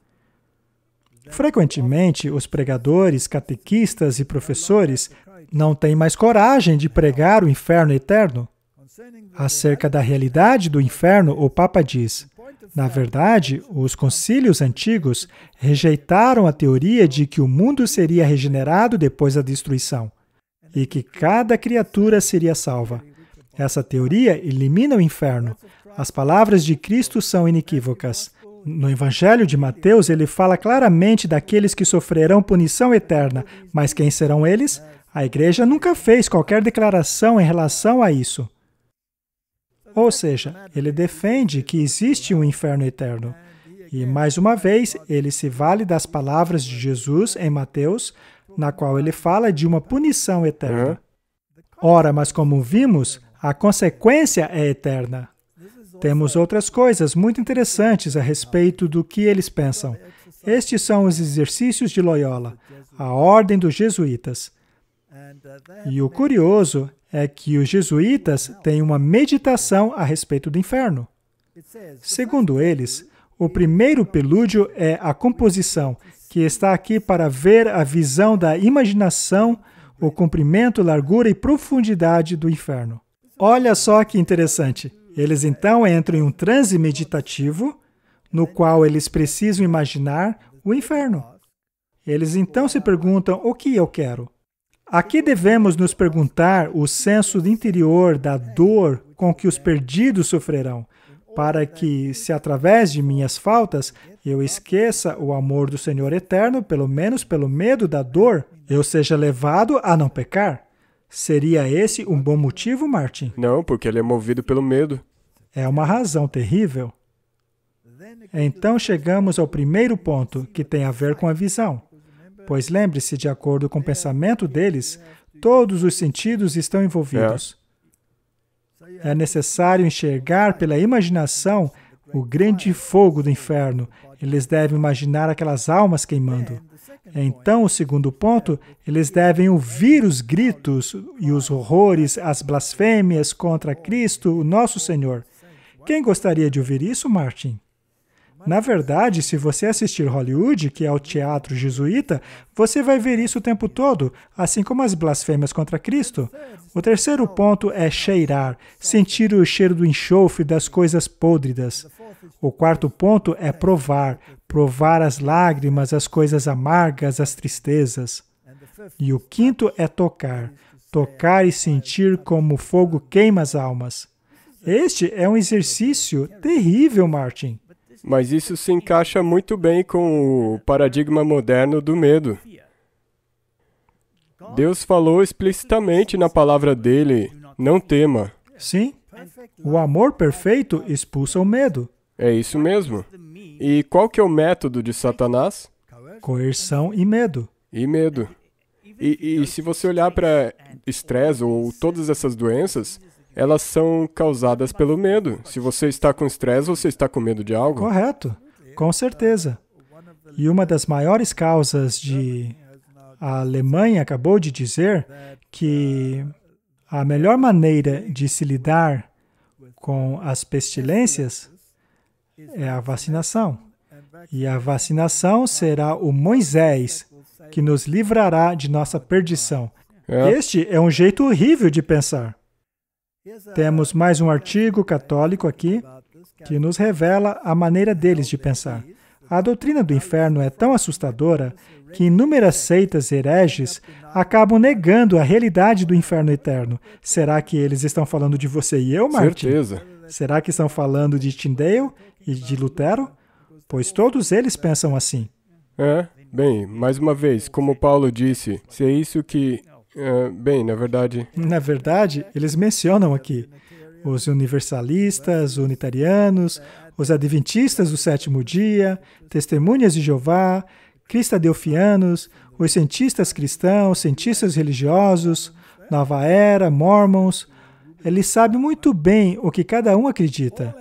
Frequentemente, os pregadores, catequistas e professores não têm mais coragem de pregar o inferno eterno. Acerca da realidade do inferno, o Papa diz: na verdade, os concílios antigos rejeitaram a teoria de que o mundo seria regenerado depois da destruição e que cada criatura seria salva. Essa teoria elimina o inferno. As palavras de Cristo são inequívocas. No Evangelho de Mateus, ele fala claramente daqueles que sofrerão punição eterna, mas quem serão eles? A igreja nunca fez qualquer declaração em relação a isso. Ou seja, ele defende que existe um inferno eterno. E, mais uma vez, ele se vale das palavras de Jesus em Mateus, na qual ele fala de uma punição eterna. Ora, mas como vimos, a consequência é eterna. Temos outras coisas muito interessantes a respeito do que eles pensam. Estes são os exercícios de Loyola, a ordem dos jesuítas. E o curioso é que os jesuítas têm uma meditação a respeito do inferno. Segundo eles, o primeiro prelúdio é a composição, que está aqui para ver a visão da imaginação, o comprimento, largura e profundidade do inferno. Olha só que interessante. Eles então entram em um transe meditativo, no qual eles precisam imaginar o inferno. Eles então se perguntam: o que eu quero? Aqui devemos nos perguntar o senso interior da dor com que os perdidos sofrerão, para que, se através de minhas faltas eu esqueça o amor do Senhor eterno, pelo menos pelo medo da dor, eu seja levado a não pecar. Seria esse um bom motivo, Martin? Não, porque ele é movido pelo medo. É uma razão terrível. Então chegamos ao primeiro ponto, que tem a ver com a visão. Pois lembre-se, de acordo com o pensamento deles, todos os sentidos estão envolvidos. É, é necessário enxergar pela imaginação o grande fogo do inferno. Eles devem imaginar aquelas almas queimando. Então, o segundo ponto, eles devem ouvir os gritos e os horrores, as blasfêmias contra Cristo, o nosso Senhor. Quem gostaria de ouvir isso, Martin? Uhum. Na verdade, se você assistir Hollywood, que é o teatro jesuíta, você vai ver isso o tempo todo, assim como as blasfêmias contra Cristo. O terceiro ponto é cheirar, sentir o cheiro do enxofre das coisas pôdridas. O quarto ponto é provar, provar as lágrimas, as coisas amargas, as tristezas. E o quinto é tocar, tocar e sentir como o fogo queima as almas. Este é um exercício terrível, Martin. Mas isso se encaixa muito bem com o paradigma moderno do medo. Deus falou explicitamente na palavra dele: não tema. Sim. O amor perfeito expulsa o medo. É isso mesmo. E qual que é o método de Satanás? Coerção e medo. E medo. E, e se você olhar para estresse ou todas essas doenças, elas são causadas pelo medo. Se você está com estresse, você está com medo de algo. Correto, com certeza. E uma das maiores causas de. A Alemanha acabou de dizer que a melhor maneira de se lidar com as pestilências é a vacinação. E a vacinação será o Moisés que nos livrará de nossa perdição. É. Este é um jeito horrível de pensar. Temos mais um artigo católico aqui que nos revela a maneira deles de pensar. A doutrina do inferno é tão assustadora que inúmeras seitas hereges acabam negando a realidade do inferno eterno. Será que eles estão falando de você e eu, Martin? Certeza. Será que estão falando de Tyndale e de Lutero? Pois todos eles pensam assim. É, bem, mais uma vez, como Paulo disse, se é isso que é, bem, na verdade. Na verdade, eles mencionam aqui os universalistas, unitarianos, os adventistas do sétimo dia, testemunhas de Jeová, cristadelfianos, os cientistas cristãos, cientistas religiosos, nova era, mormons. Ele sabe muito bem o que cada um acredita.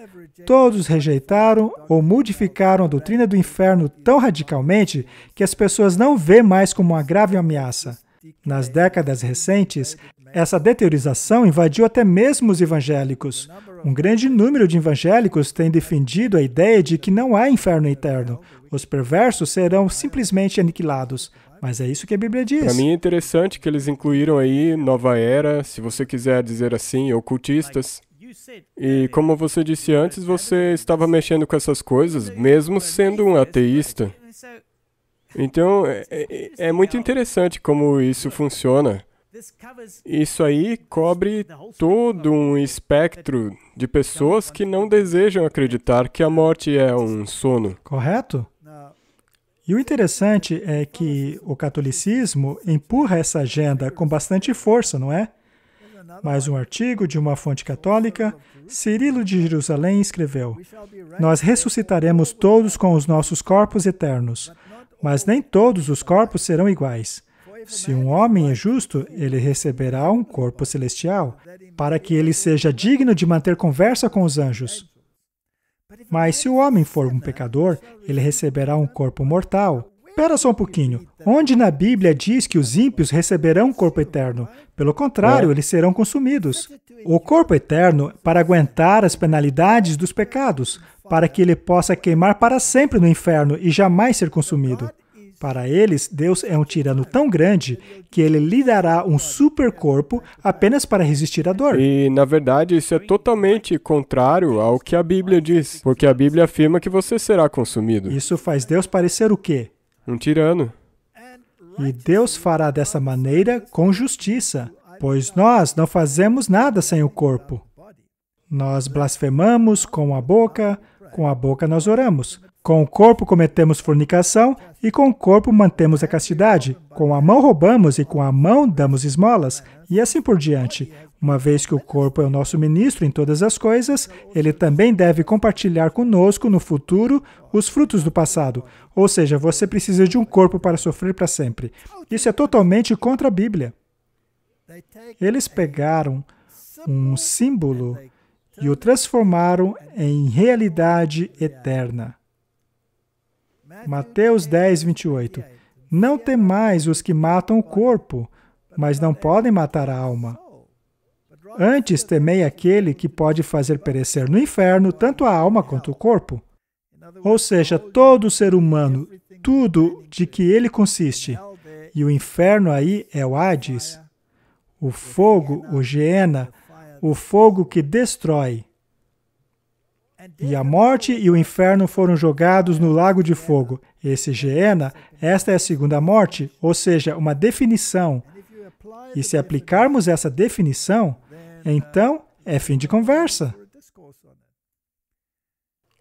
Todos rejeitaram ou modificaram a doutrina do inferno tão radicalmente que as pessoas não vê mais como uma grave ameaça. Nas décadas recentes, essa deteriorização invadiu até mesmo os evangélicos. Um grande número de evangélicos tem defendido a ideia de que não há inferno eterno. Os perversos serão simplesmente aniquilados. Mas é isso que a Bíblia diz. Para mim é interessante que eles incluíram aí nova era, se você quiser dizer assim, ocultistas. E como você disse antes, você estava mexendo com essas coisas, mesmo sendo um ateísta. Então, é, é, é muito interessante como isso funciona. Isso aí cobre todo um espectro de pessoas que não desejam acreditar que a morte é um sono. Correto? E o interessante é que o catolicismo empurra essa agenda com bastante força, não é? Mais um artigo de uma fonte católica, Cirilo de Jerusalém escreveu: Nós ressuscitaremos todos com os nossos corpos eternos. Mas nem todos os corpos serão iguais. Se um homem é justo, ele receberá um corpo celestial, para que ele seja digno de manter conversa com os anjos. Mas se o homem for um pecador, ele receberá um corpo mortal. Espera só um pouquinho. Onde na Bíblia diz que os ímpios receberão um corpo eterno? Pelo contrário, é. eles serão consumidos. O corpo eterno para aguentar as penalidades dos pecados, para que ele possa queimar para sempre no inferno e jamais ser consumido. Para eles, Deus é um tirano tão grande que ele lhe dará um supercorpo apenas para resistir à dor. E, na verdade, isso é totalmente contrário ao que a Bíblia diz, porque a Bíblia afirma que você será consumido. Isso faz Deus parecer o quê? Um tirano. E Deus fará dessa maneira com justiça, pois nós não fazemos nada sem o corpo. Nós blasfemamos com a boca, com a boca nós oramos, com o corpo cometemos fornicação e com o corpo mantemos a castidade, com a mão roubamos e com a mão damos esmolas, e assim por diante. Uma vez que o corpo é o nosso ministro em todas as coisas, ele também deve compartilhar conosco no futuro os frutos do passado. Ou seja, você precisa de um corpo para sofrer para sempre. Isso é totalmente contra a Bíblia. Eles pegaram um símbolo e o transformaram em realidade eterna. Mateus 10, 28. Não temais os que matam o corpo, mas não podem matar a alma. Antes temei aquele que pode fazer perecer no inferno tanto a alma quanto o corpo. Ou seja, todo ser humano, tudo de que ele consiste. E o inferno aí é o Hades, o fogo, o Geena, o fogo que destrói. E a morte e o inferno foram jogados no lago de fogo. Esse Geena, esta é a segunda morte, ou seja, uma definição. E se aplicarmos essa definição, então é fim de conversa.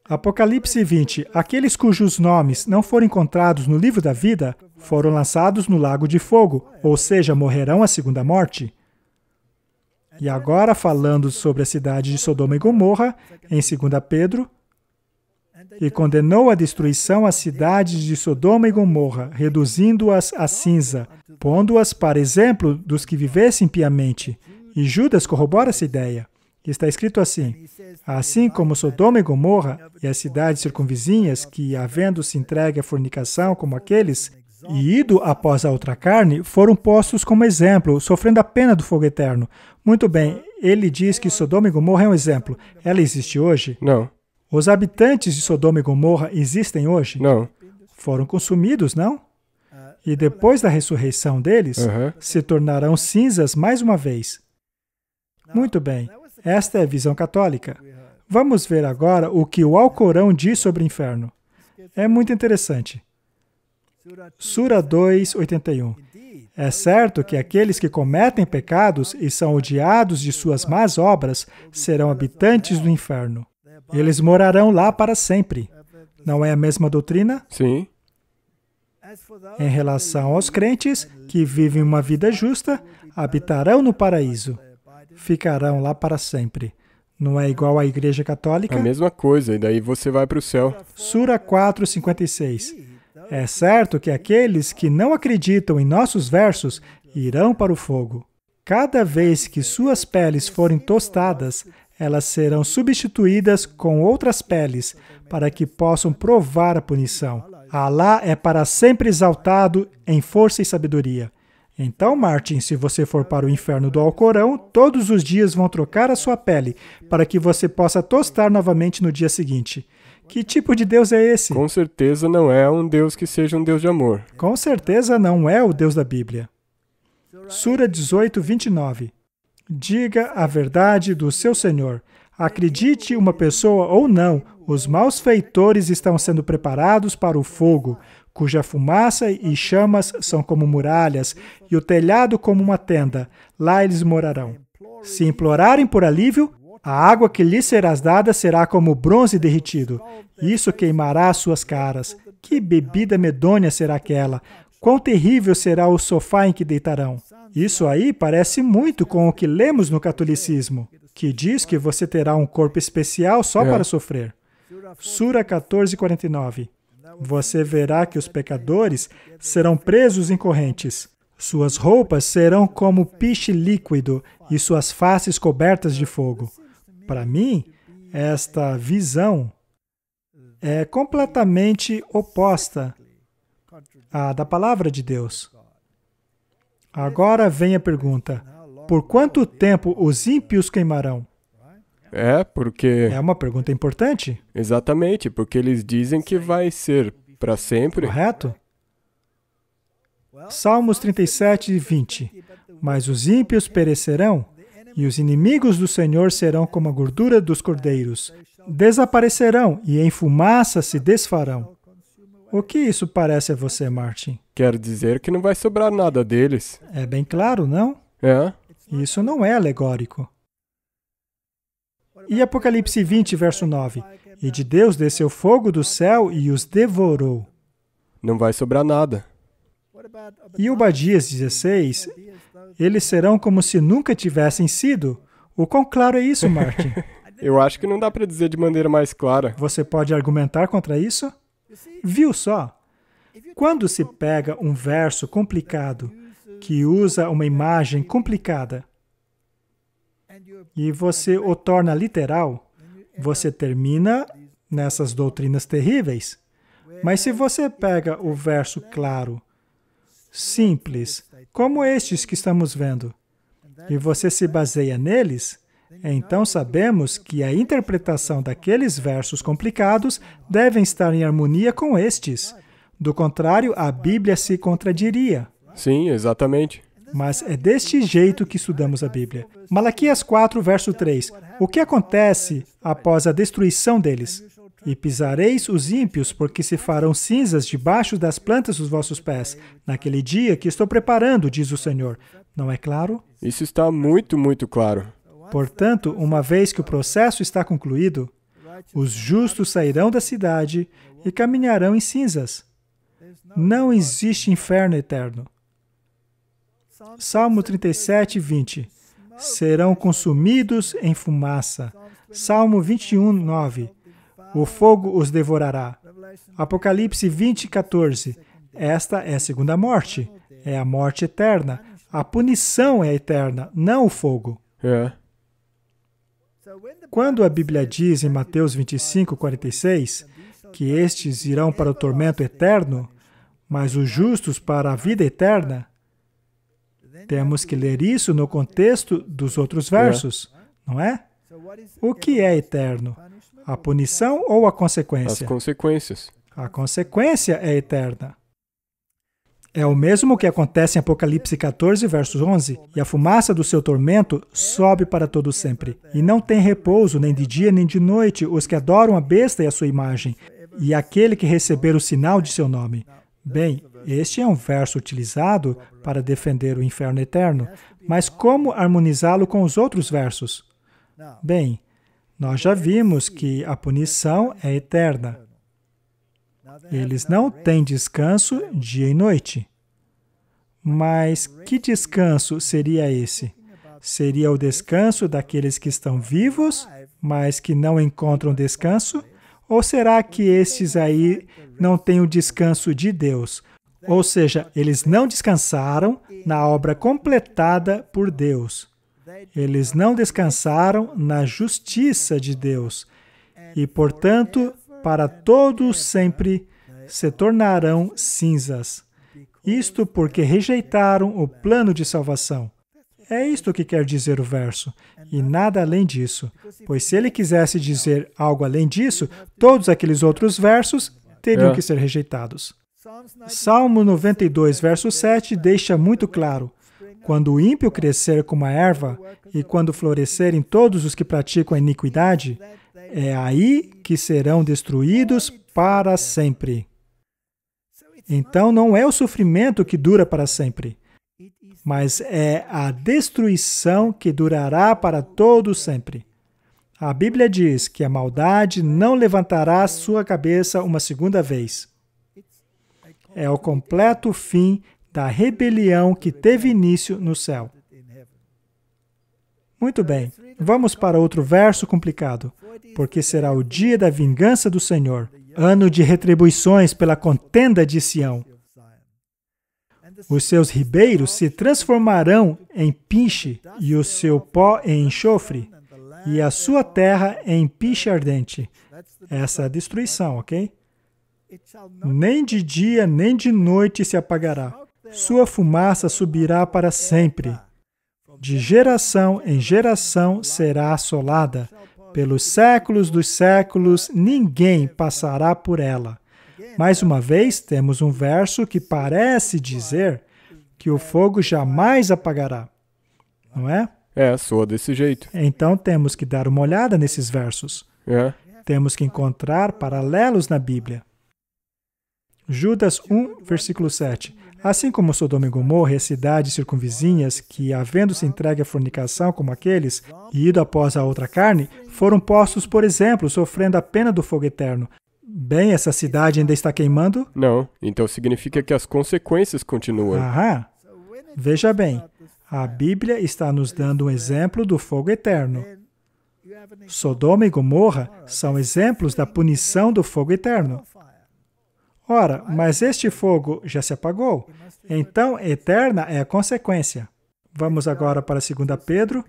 Apocalipse 20: Aqueles cujos nomes não foram encontrados no livro da vida foram lançados no lago de fogo, ou seja, morrerão a segunda morte. E agora, falando sobre a cidade de Sodoma e Gomorra, em 2 Pedro, e condenou à destruição as cidades de Sodoma e Gomorra, reduzindo-as à cinza, pondo-as para exemplo dos que vivessem piamente. E Judas corrobora essa ideia. Está escrito assim: Assim como Sodoma e Gomorra e as cidades circunvizinhas, que, havendo se entregue à fornicação como aqueles, e ido após a outra carne, foram postos como exemplo, sofrendo a pena do fogo eterno. Muito bem, ele diz que Sodoma e Gomorra é um exemplo. Ela existe hoje? Não. Os habitantes de Sodoma e Gomorra existem hoje? Não. Foram consumidos, não? E depois da ressurreição deles, se tornarão cinzas mais uma vez. Muito bem, esta é a visão católica. Vamos ver agora o que o Alcorão diz sobre o inferno. É muito interessante. Sura 2, 81. É certo que aqueles que cometem pecados e são odiados de suas más obras serão habitantes do inferno. Eles morarão lá para sempre. Não é a mesma doutrina? Sim. Em relação aos crentes que vivem uma vida justa, habitarão no paraíso. Ficarão lá para sempre. Não é igual à Igreja Católica? A mesma coisa, e daí você vai para o céu. Sura 4, 56. É certo que aqueles que não acreditam em nossos versos irão para o fogo. Cada vez que suas peles forem tostadas, elas serão substituídas com outras peles, para que possam provar a punição. Alá é para sempre exaltado em força e sabedoria. Então, Martin, se você for para o inferno do Alcorão, todos os dias vão trocar a sua pele, para que você possa tostar novamente no dia seguinte. Que tipo de Deus é esse? Com certeza não é um Deus que seja um Deus de amor. Com certeza não é o Deus da Bíblia. Sura 18, 29. Diga a verdade do seu Senhor. Acredite uma pessoa ou não, os maus feitores estão sendo preparados para o fogo, cuja fumaça e chamas são como muralhas, e o telhado como uma tenda. Lá eles morarão. Se implorarem por alívio, a água que lhe serás dada será como bronze derretido. Isso queimará as suas caras. Que bebida medonha será aquela? Quão terrível será o sofá em que deitarão? Isso aí parece muito com o que lemos no catolicismo, que diz que você terá um corpo especial só é. para sofrer. Sura 14:49. Você verá que os pecadores serão presos em correntes. Suas roupas serão como piche líquido e suas faces cobertas de fogo. Para mim, esta visão é completamente oposta à da palavra de Deus. Agora vem a pergunta: por quanto tempo os ímpios queimarão? É, porque. É uma pergunta importante. Exatamente, porque eles dizem que vai ser para sempre. Correto? Salmos 37, 20. Mas os ímpios perecerão e os inimigos do Senhor serão como a gordura dos cordeiros. Desaparecerão e em fumaça se desfarão. O que isso parece a você, Martin? Quer dizer que não vai sobrar nada deles. É bem claro, não? É. Isso não é alegórico. E Apocalipse 20, verso 9? E de Deus desceu fogo do céu e os devorou. Não vai sobrar nada. E Obadias 16 eles serão como se nunca tivessem sido? O quão claro é isso, Martin? <laughs> Eu acho que não dá para dizer de maneira mais clara. Você pode argumentar contra isso? Viu só? Quando se pega um verso complicado que usa uma imagem complicada e você o torna literal, você termina nessas doutrinas terríveis. Mas se você pega o verso claro simples, como estes que estamos vendo, e você se baseia neles, então sabemos que a interpretação daqueles versos complicados devem estar em harmonia com estes. Do contrário, a Bíblia se contradiria. Sim, exatamente. Mas é deste jeito que estudamos a Bíblia. Malaquias 4, verso 3. O que acontece após a destruição deles? E pisareis os ímpios, porque se farão cinzas debaixo das plantas dos vossos pés, naquele dia que estou preparando, diz o Senhor. Não é claro? Isso está muito, muito claro. Portanto, uma vez que o processo está concluído, os justos sairão da cidade e caminharão em cinzas. Não existe inferno eterno. Salmo 37, 20. Serão consumidos em fumaça. Salmo 21, 9 o fogo os devorará. Apocalipse 20, 14. Esta é a segunda morte. É a morte eterna. A punição é eterna, não o fogo. É. Quando a Bíblia diz em Mateus 25, 46 que estes irão para o tormento eterno, mas os justos para a vida eterna, temos que ler isso no contexto dos outros é. versos, não é? O que é eterno? A punição ou a consequência? As consequências. A consequência é eterna. É o mesmo que acontece em Apocalipse 14, versos 11, e a fumaça do seu tormento sobe para todo sempre, e não tem repouso nem de dia nem de noite os que adoram a besta e a sua imagem, e aquele que receber o sinal de seu nome. Bem, este é um verso utilizado para defender o inferno eterno, mas como harmonizá-lo com os outros versos? Bem, nós já vimos que a punição é eterna. Eles não têm descanso dia e noite. Mas que descanso seria esse? Seria o descanso daqueles que estão vivos, mas que não encontram descanso? Ou será que estes aí não têm o descanso de Deus? Ou seja, eles não descansaram na obra completada por Deus. Eles não descansaram na justiça de Deus e, portanto, para todos sempre se tornarão cinzas. Isto porque rejeitaram o plano de salvação. É isto que quer dizer o verso, e nada além disso. Pois se ele quisesse dizer algo além disso, todos aqueles outros versos teriam é. que ser rejeitados. Salmo 92, verso 7 deixa muito claro: quando o ímpio crescer como a erva, e quando florescerem todos os que praticam a iniquidade, é aí que serão destruídos para sempre. Então não é o sofrimento que dura para sempre, mas é a destruição que durará para todo sempre. A Bíblia diz que a maldade não levantará sua cabeça uma segunda vez. É o completo fim da rebelião que teve início no céu. Muito bem, vamos para outro verso complicado. Porque será o dia da vingança do Senhor, ano de retribuições pela contenda de Sião. Os seus ribeiros se transformarão em pinche, e o seu pó em enxofre, e a sua terra em piche ardente. Essa é a destruição, ok? Nem de dia, nem de noite se apagará sua fumaça subirá para sempre. De geração em geração será assolada. Pelos séculos dos séculos, ninguém passará por ela. Mais uma vez, temos um verso que parece dizer que o fogo jamais apagará. Não é? É, soa desse jeito. Então temos que dar uma olhada nesses versos. É. Temos que encontrar paralelos na Bíblia. Judas 1, versículo 7. Assim como Sodoma e Gomorra e as cidades circunvizinhas, que, havendo-se entregue à fornicação como aqueles, e ido após a outra carne, foram postos, por exemplo, sofrendo a pena do fogo eterno. Bem, essa cidade ainda está queimando? Não. Então significa que as consequências continuam. Aham. Veja bem, a Bíblia está nos dando um exemplo do fogo eterno. Sodoma e Gomorra são exemplos da punição do fogo eterno. Ora, mas este fogo já se apagou, então eterna é a consequência. Vamos agora para 2 Pedro.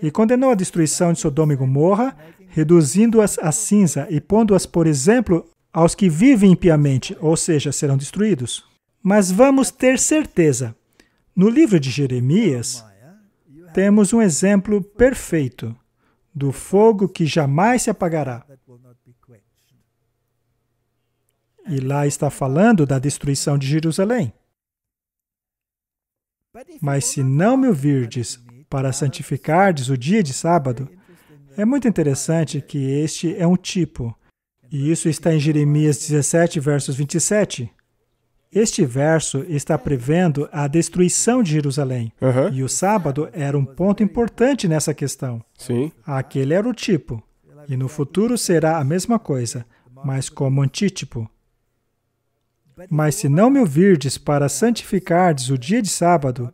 E condenou a destruição de Sodoma e Gomorra, reduzindo-as a cinza e pondo-as, por exemplo, aos que vivem impiamente, ou seja, serão destruídos. Mas vamos ter certeza. No livro de Jeremias, temos um exemplo perfeito do fogo que jamais se apagará. E lá está falando da destruição de Jerusalém. Mas se não me ouvirdes para santificardes o dia de sábado, é muito interessante que este é um tipo. E isso está em Jeremias 17, versos 27. Este verso está prevendo a destruição de Jerusalém. Uhum. E o sábado era um ponto importante nessa questão. Sim. Aquele era o tipo. E no futuro será a mesma coisa, mas como antítipo. Mas se não me ouvirdes para santificardes o dia de sábado,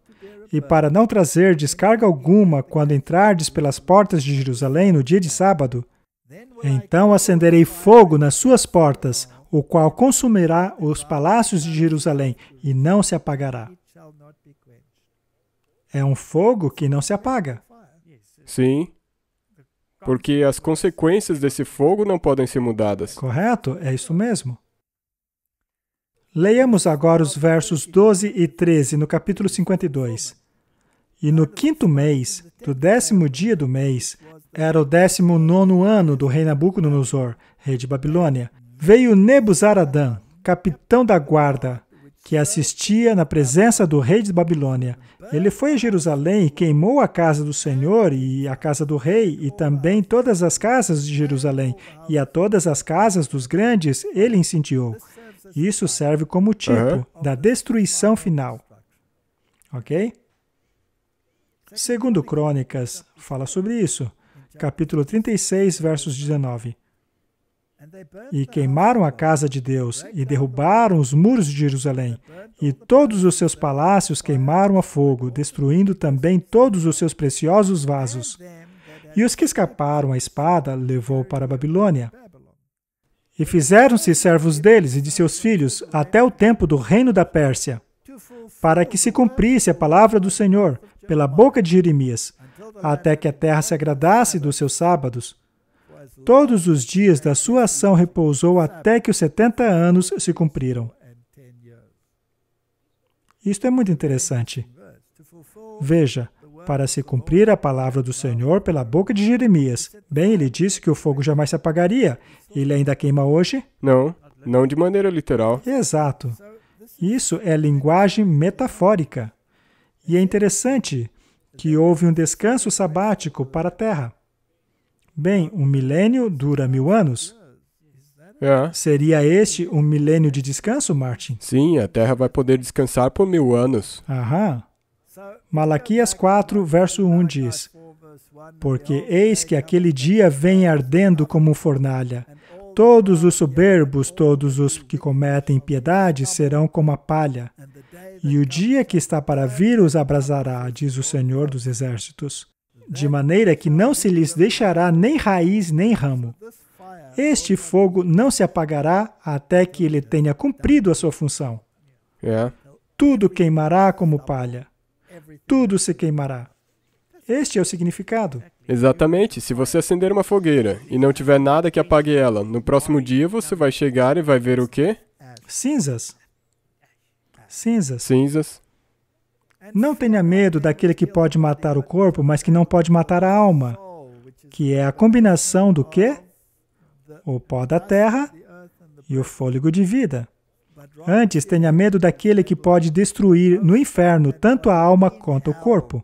e para não trazer descarga alguma quando entrardes pelas portas de Jerusalém no dia de sábado, então acenderei fogo nas suas portas, o qual consumirá os palácios de Jerusalém e não se apagará. É um fogo que não se apaga. Sim, porque as consequências desse fogo não podem ser mudadas. Correto, é isso mesmo. Leiamos agora os versos 12 e 13 no capítulo 52. E no quinto mês, do décimo dia do mês, era o décimo nono ano do rei Nabucodonosor, rei de Babilônia, veio Nebuzaradã, capitão da guarda, que assistia na presença do rei de Babilônia. Ele foi a Jerusalém e queimou a casa do Senhor e a casa do rei, e também todas as casas de Jerusalém, e a todas as casas dos grandes ele incendiou. Isso serve como tipo uhum. da destruição final. Ok? Segundo Crônicas, fala sobre isso. Capítulo 36, versos 19. E queimaram a casa de Deus, e derrubaram os muros de Jerusalém, e todos os seus palácios queimaram a fogo, destruindo também todos os seus preciosos vasos. E os que escaparam à espada levou para a Babilônia. E fizeram-se servos deles e de seus filhos até o tempo do reino da Pérsia, para que se cumprisse a palavra do Senhor pela boca de Jeremias, até que a terra se agradasse dos seus sábados. Todos os dias da sua ação repousou até que os setenta anos se cumpriram. Isto é muito interessante. Veja, para se cumprir a palavra do Senhor pela boca de Jeremias. Bem, ele disse que o fogo jamais se apagaria. Ele ainda queima hoje? Não, não de maneira literal. Exato. Isso é linguagem metafórica. E é interessante que houve um descanso sabático para a Terra. Bem, um milênio dura mil anos. É. Seria este um milênio de descanso, Martin? Sim, a Terra vai poder descansar por mil anos. Aham. Malaquias 4, verso 1 diz: Porque eis que aquele dia vem ardendo como fornalha. Todos os soberbos, todos os que cometem impiedade serão como a palha. E o dia que está para vir os abrasará, diz o Senhor dos Exércitos, de maneira que não se lhes deixará nem raiz nem ramo. Este fogo não se apagará até que ele tenha cumprido a sua função. É. Tudo queimará como palha tudo se queimará. Este é o significado. Exatamente. Se você acender uma fogueira e não tiver nada que apague ela, no próximo dia você vai chegar e vai ver o quê? Cinzas. Cinzas. Cinzas. Não tenha medo daquele que pode matar o corpo, mas que não pode matar a alma, que é a combinação do quê? O pó da terra e o fôlego de vida. Antes, tenha medo daquele que pode destruir no inferno tanto a alma quanto o corpo.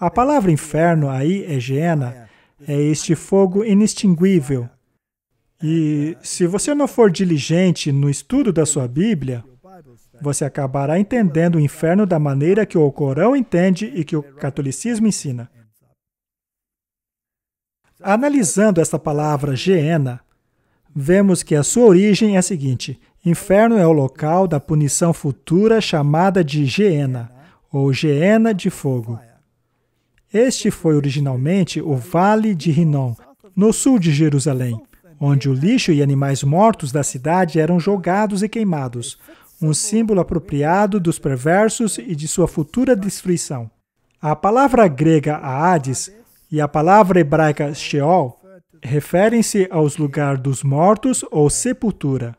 A palavra inferno aí é Geena, é este fogo inextinguível. E se você não for diligente no estudo da sua Bíblia, você acabará entendendo o inferno da maneira que o Corão entende e que o catolicismo ensina. Analisando esta palavra Geena, vemos que a sua origem é a seguinte: Inferno é o local da punição futura chamada de Geena, ou Geena de Fogo. Este foi originalmente o Vale de Rinom, no sul de Jerusalém, onde o lixo e animais mortos da cidade eram jogados e queimados, um símbolo apropriado dos perversos e de sua futura destruição. A palavra grega Hades e a palavra hebraica Sheol referem-se aos lugares dos mortos ou sepultura.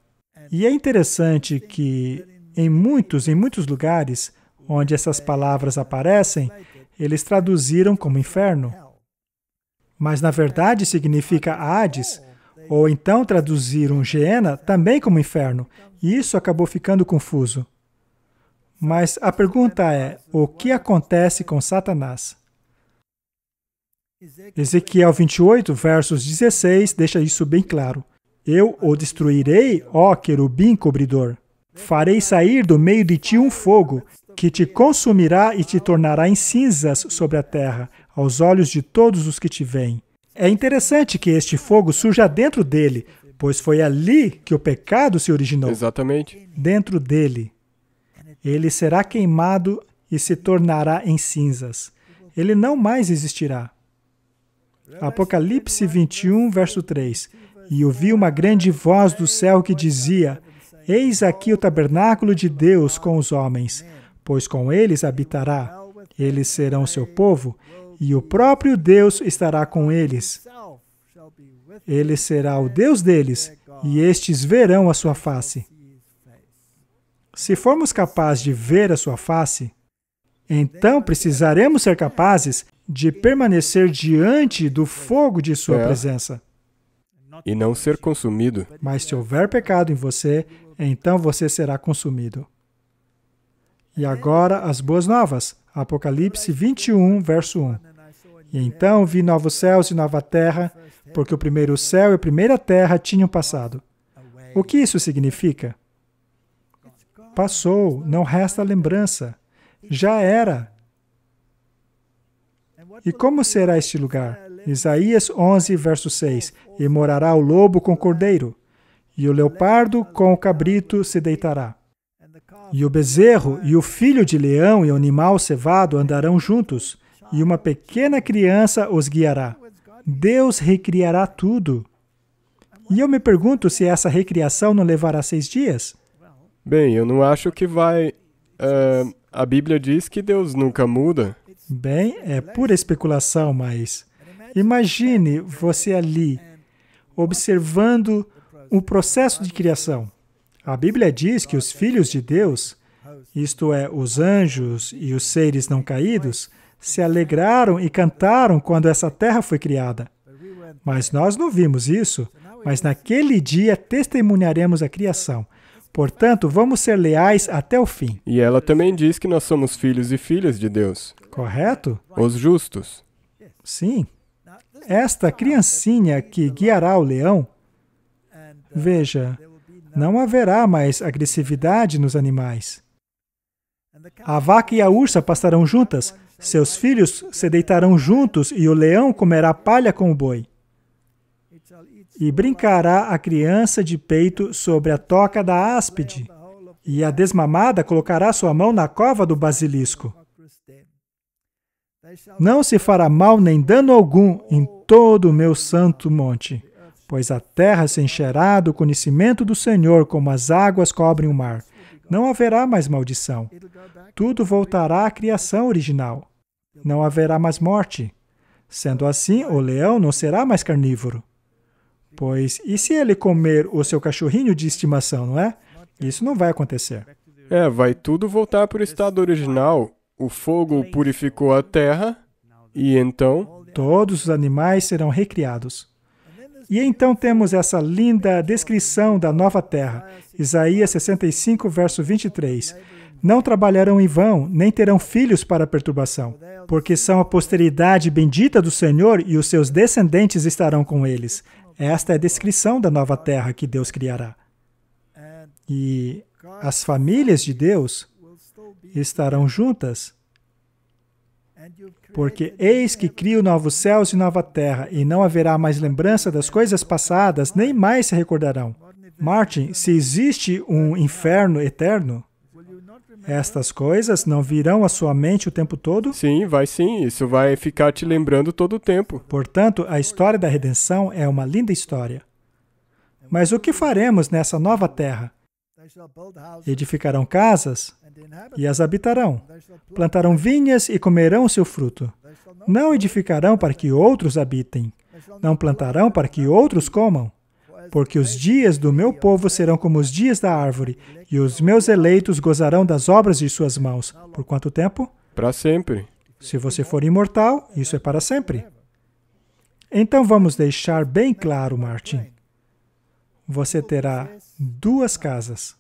E é interessante que em muitos, em muitos lugares onde essas palavras aparecem, eles traduziram como inferno. Mas na verdade significa Hades, ou então traduziram Geena também como inferno. E isso acabou ficando confuso. Mas a pergunta é: o que acontece com Satanás? Ezequiel 28, versos 16, deixa isso bem claro. Eu o destruirei, ó querubim cobridor. Farei sair do meio de ti um fogo, que te consumirá e te tornará em cinzas sobre a terra, aos olhos de todos os que te veem. É interessante que este fogo surja dentro dele, pois foi ali que o pecado se originou. Exatamente. Dentro dele. Ele será queimado e se tornará em cinzas. Ele não mais existirá. Apocalipse 21, verso 3. E ouvi uma grande voz do céu que dizia: Eis aqui o tabernáculo de Deus com os homens, pois com eles habitará. Eles serão seu povo, e o próprio Deus estará com eles. Ele será o Deus deles, e estes verão a sua face. Se formos capazes de ver a sua face, então precisaremos ser capazes de permanecer diante do fogo de sua é. presença e não ser consumido. Mas se houver pecado em você, então você será consumido. E agora as boas novas. Apocalipse 21, verso 1. E então vi novos céus e nova terra, porque o primeiro céu e a primeira terra tinham passado. O que isso significa? Passou, não resta lembrança. Já era. E como será este lugar? Isaías 11, verso 6. E morará o lobo com o cordeiro, e o leopardo com o cabrito se deitará. E o bezerro e o filho de leão e o animal cevado andarão juntos, e uma pequena criança os guiará. Deus recriará tudo. E eu me pergunto se essa recriação não levará seis dias. Bem, eu não acho que vai. Uh, a Bíblia diz que Deus nunca muda. Bem, é pura especulação, mas Imagine você ali, observando o processo de criação. A Bíblia diz que os filhos de Deus, isto é, os anjos e os seres não caídos, se alegraram e cantaram quando essa terra foi criada. Mas nós não vimos isso, mas naquele dia testemunharemos a criação. Portanto, vamos ser leais até o fim. E ela também diz que nós somos filhos e filhas de Deus. Correto? Os justos. Sim esta criancinha que guiará o leão. Veja, não haverá mais agressividade nos animais. A vaca e a ursa pastarão juntas, seus filhos se deitarão juntos e o leão comerá palha com o boi. E brincará a criança de peito sobre a toca da áspide, e a desmamada colocará sua mão na cova do basilisco. Não se fará mal nem dano algum em todo o meu santo monte, pois a terra se encherá do conhecimento do Senhor, como as águas cobrem o mar. Não haverá mais maldição. Tudo voltará à criação original. Não haverá mais morte. Sendo assim, o leão não será mais carnívoro. Pois, e se ele comer o seu cachorrinho de estimação, não é? Isso não vai acontecer. É, vai tudo voltar para o estado original, o fogo purificou a terra, e então todos os animais serão recriados. E então temos essa linda descrição da nova terra, Isaías 65, verso 23. Não trabalharão em vão, nem terão filhos para perturbação, porque são a posteridade bendita do Senhor e os seus descendentes estarão com eles. Esta é a descrição da nova terra que Deus criará. E as famílias de Deus estarão juntas. Porque eis que crio novos céus e nova terra, e não haverá mais lembrança das coisas passadas, nem mais se recordarão. Martin, se existe um inferno eterno, estas coisas não virão à sua mente o tempo todo? Sim, vai sim. Isso vai ficar te lembrando todo o tempo. Portanto, a história da redenção é uma linda história. Mas o que faremos nessa nova terra? Edificarão casas? e as habitarão. Plantarão vinhas e comerão seu fruto. Não edificarão para que outros habitem. Não plantarão para que outros comam. Porque os dias do meu povo serão como os dias da árvore, e os meus eleitos gozarão das obras de suas mãos. Por quanto tempo? Para sempre. Se você for imortal, isso é para sempre. Então vamos deixar bem claro, Martin. Você terá duas casas.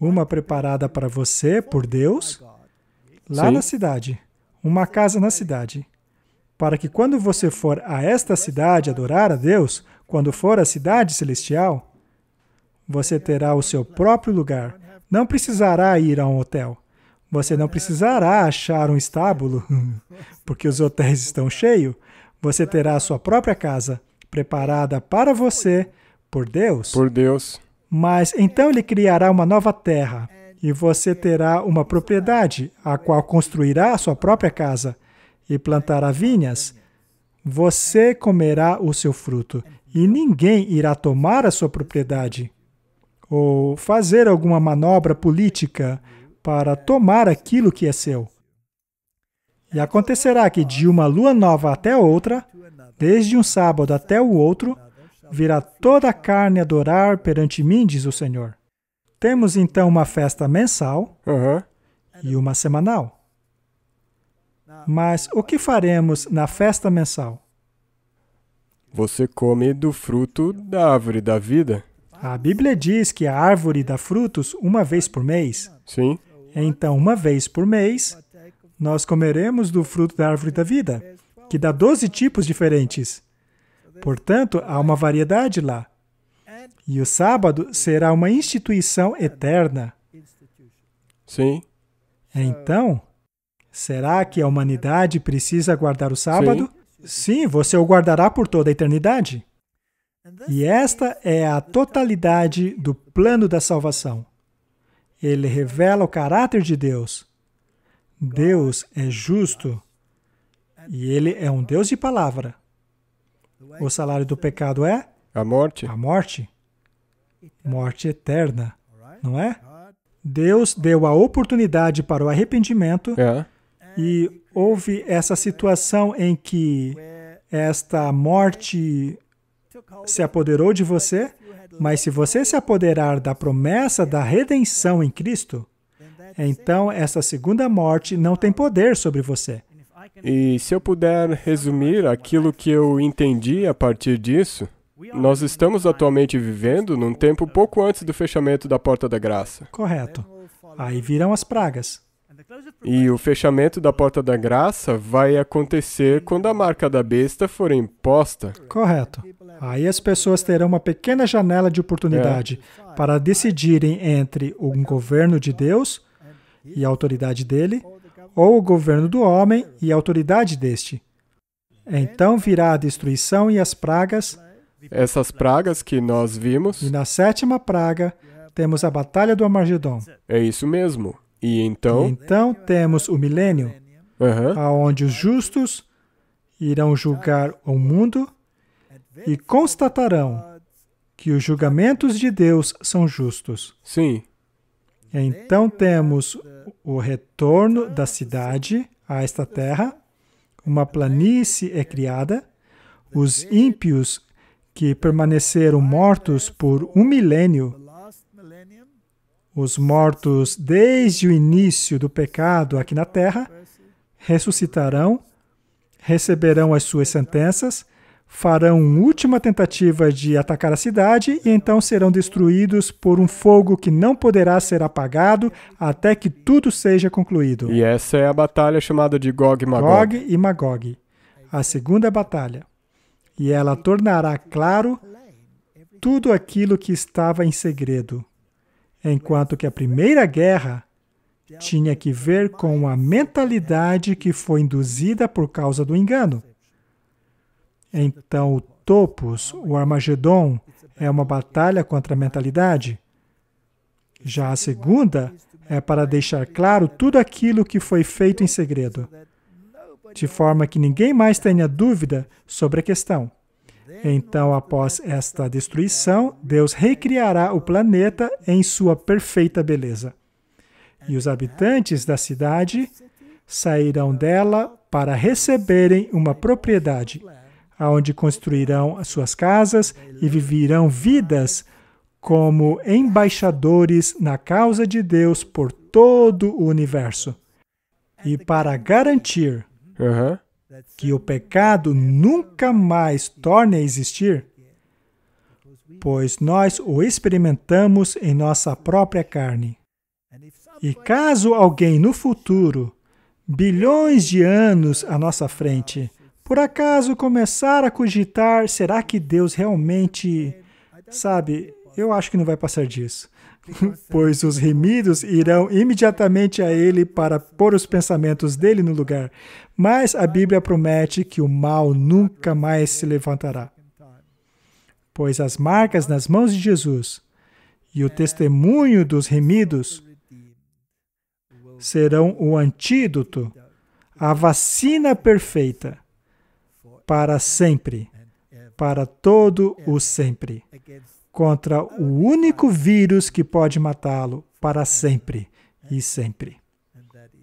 Uma preparada para você, por Deus, lá Sim. na cidade. Uma casa na cidade. Para que quando você for a esta cidade adorar a Deus, quando for à cidade celestial, você terá o seu próprio lugar. Não precisará ir a um hotel. Você não precisará achar um estábulo, <laughs> porque os hotéis estão cheios. Você terá a sua própria casa, preparada para você por Deus. Por Deus. Mas então ele criará uma nova terra, e você terá uma propriedade, a qual construirá a sua própria casa, e plantará vinhas. Você comerá o seu fruto, e ninguém irá tomar a sua propriedade, ou fazer alguma manobra política para tomar aquilo que é seu. E acontecerá que de uma lua nova até outra, desde um sábado até o outro, virá toda a carne adorar perante mim, diz o Senhor. Temos então uma festa mensal uhum. e uma semanal. Mas o que faremos na festa mensal? Você come do fruto da árvore da vida. A Bíblia diz que a árvore dá frutos uma vez por mês. Sim. Então, uma vez por mês, nós comeremos do fruto da árvore da vida, que dá 12 tipos diferentes. Portanto, há uma variedade lá. E o sábado será uma instituição eterna. Sim. Então, será que a humanidade precisa guardar o sábado? Sim, Sim você o guardará por toda a eternidade. E esta é a totalidade do plano da salvação. Ele revela o caráter de Deus. Deus é justo e ele é um Deus de palavra. O salário do pecado é? A morte. A morte. Morte eterna, não é? Deus deu a oportunidade para o arrependimento é. e houve essa situação em que esta morte se apoderou de você, mas se você se apoderar da promessa da redenção em Cristo, então essa segunda morte não tem poder sobre você. E se eu puder resumir aquilo que eu entendi a partir disso, nós estamos atualmente vivendo num tempo pouco antes do fechamento da porta da graça. Correto. Aí virão as pragas. E o fechamento da porta da graça vai acontecer quando a marca da besta for imposta. Correto. Aí as pessoas terão uma pequena janela de oportunidade é. para decidirem entre um governo de Deus e a autoridade dele ou o governo do homem e a autoridade deste. Então virá a destruição e as pragas. Essas pragas que nós vimos. E na sétima praga temos a batalha do Amargidon. É isso mesmo. E então? E então temos o milênio, uhum. aonde os justos irão julgar o mundo e constatarão que os julgamentos de Deus são justos. Sim. Então temos o retorno da cidade a esta terra, uma planície é criada, os ímpios que permaneceram mortos por um milênio, os mortos desde o início do pecado aqui na terra, ressuscitarão, receberão as suas sentenças farão última tentativa de atacar a cidade e então serão destruídos por um fogo que não poderá ser apagado até que tudo seja concluído. E essa é a batalha chamada de Gog e Magog. Gog e Magog. A segunda batalha. E ela tornará claro tudo aquilo que estava em segredo, enquanto que a primeira guerra tinha que ver com a mentalidade que foi induzida por causa do engano. Então, o Topos, o Armagedon, é uma batalha contra a mentalidade. Já a segunda é para deixar claro tudo aquilo que foi feito em segredo, de forma que ninguém mais tenha dúvida sobre a questão. Então, após esta destruição, Deus recriará o planeta em sua perfeita beleza. E os habitantes da cidade sairão dela para receberem uma propriedade aonde construirão as suas casas e viverão vidas como embaixadores na causa de Deus por todo o universo. E para garantir uhum. que o pecado nunca mais torne a existir, pois nós o experimentamos em nossa própria carne. E caso alguém no futuro, bilhões de anos à nossa frente, por acaso começar a cogitar, será que Deus realmente. Sabe, eu acho que não vai passar disso. <laughs> pois os remidos irão imediatamente a ele para pôr os pensamentos dele no lugar. Mas a Bíblia promete que o mal nunca mais se levantará. Pois as marcas nas mãos de Jesus e o testemunho dos remidos serão o antídoto, a vacina perfeita para sempre, para todo o sempre, contra o único vírus que pode matá-lo para sempre e sempre,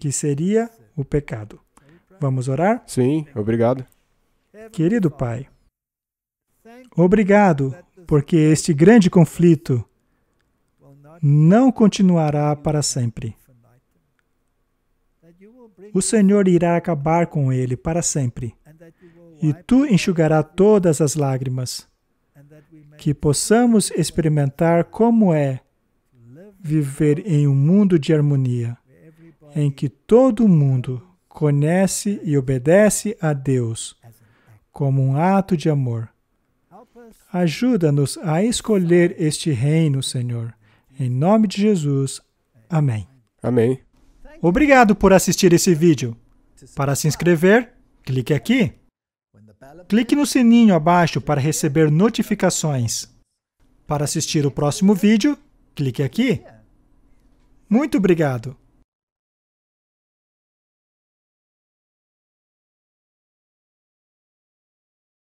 que seria o pecado. Vamos orar? Sim, obrigado. Querido Pai, obrigado porque este grande conflito não continuará para sempre. O Senhor irá acabar com ele para sempre e tu enxugará todas as lágrimas. Que possamos experimentar como é viver em um mundo de harmonia, em que todo mundo conhece e obedece a Deus como um ato de amor. Ajuda-nos a escolher este reino, Senhor. Em nome de Jesus. Amém. Amém. Obrigado por assistir esse vídeo. Para se inscrever, clique aqui. Clique no sininho abaixo para receber notificações. Para assistir o próximo vídeo, clique aqui. Muito obrigado!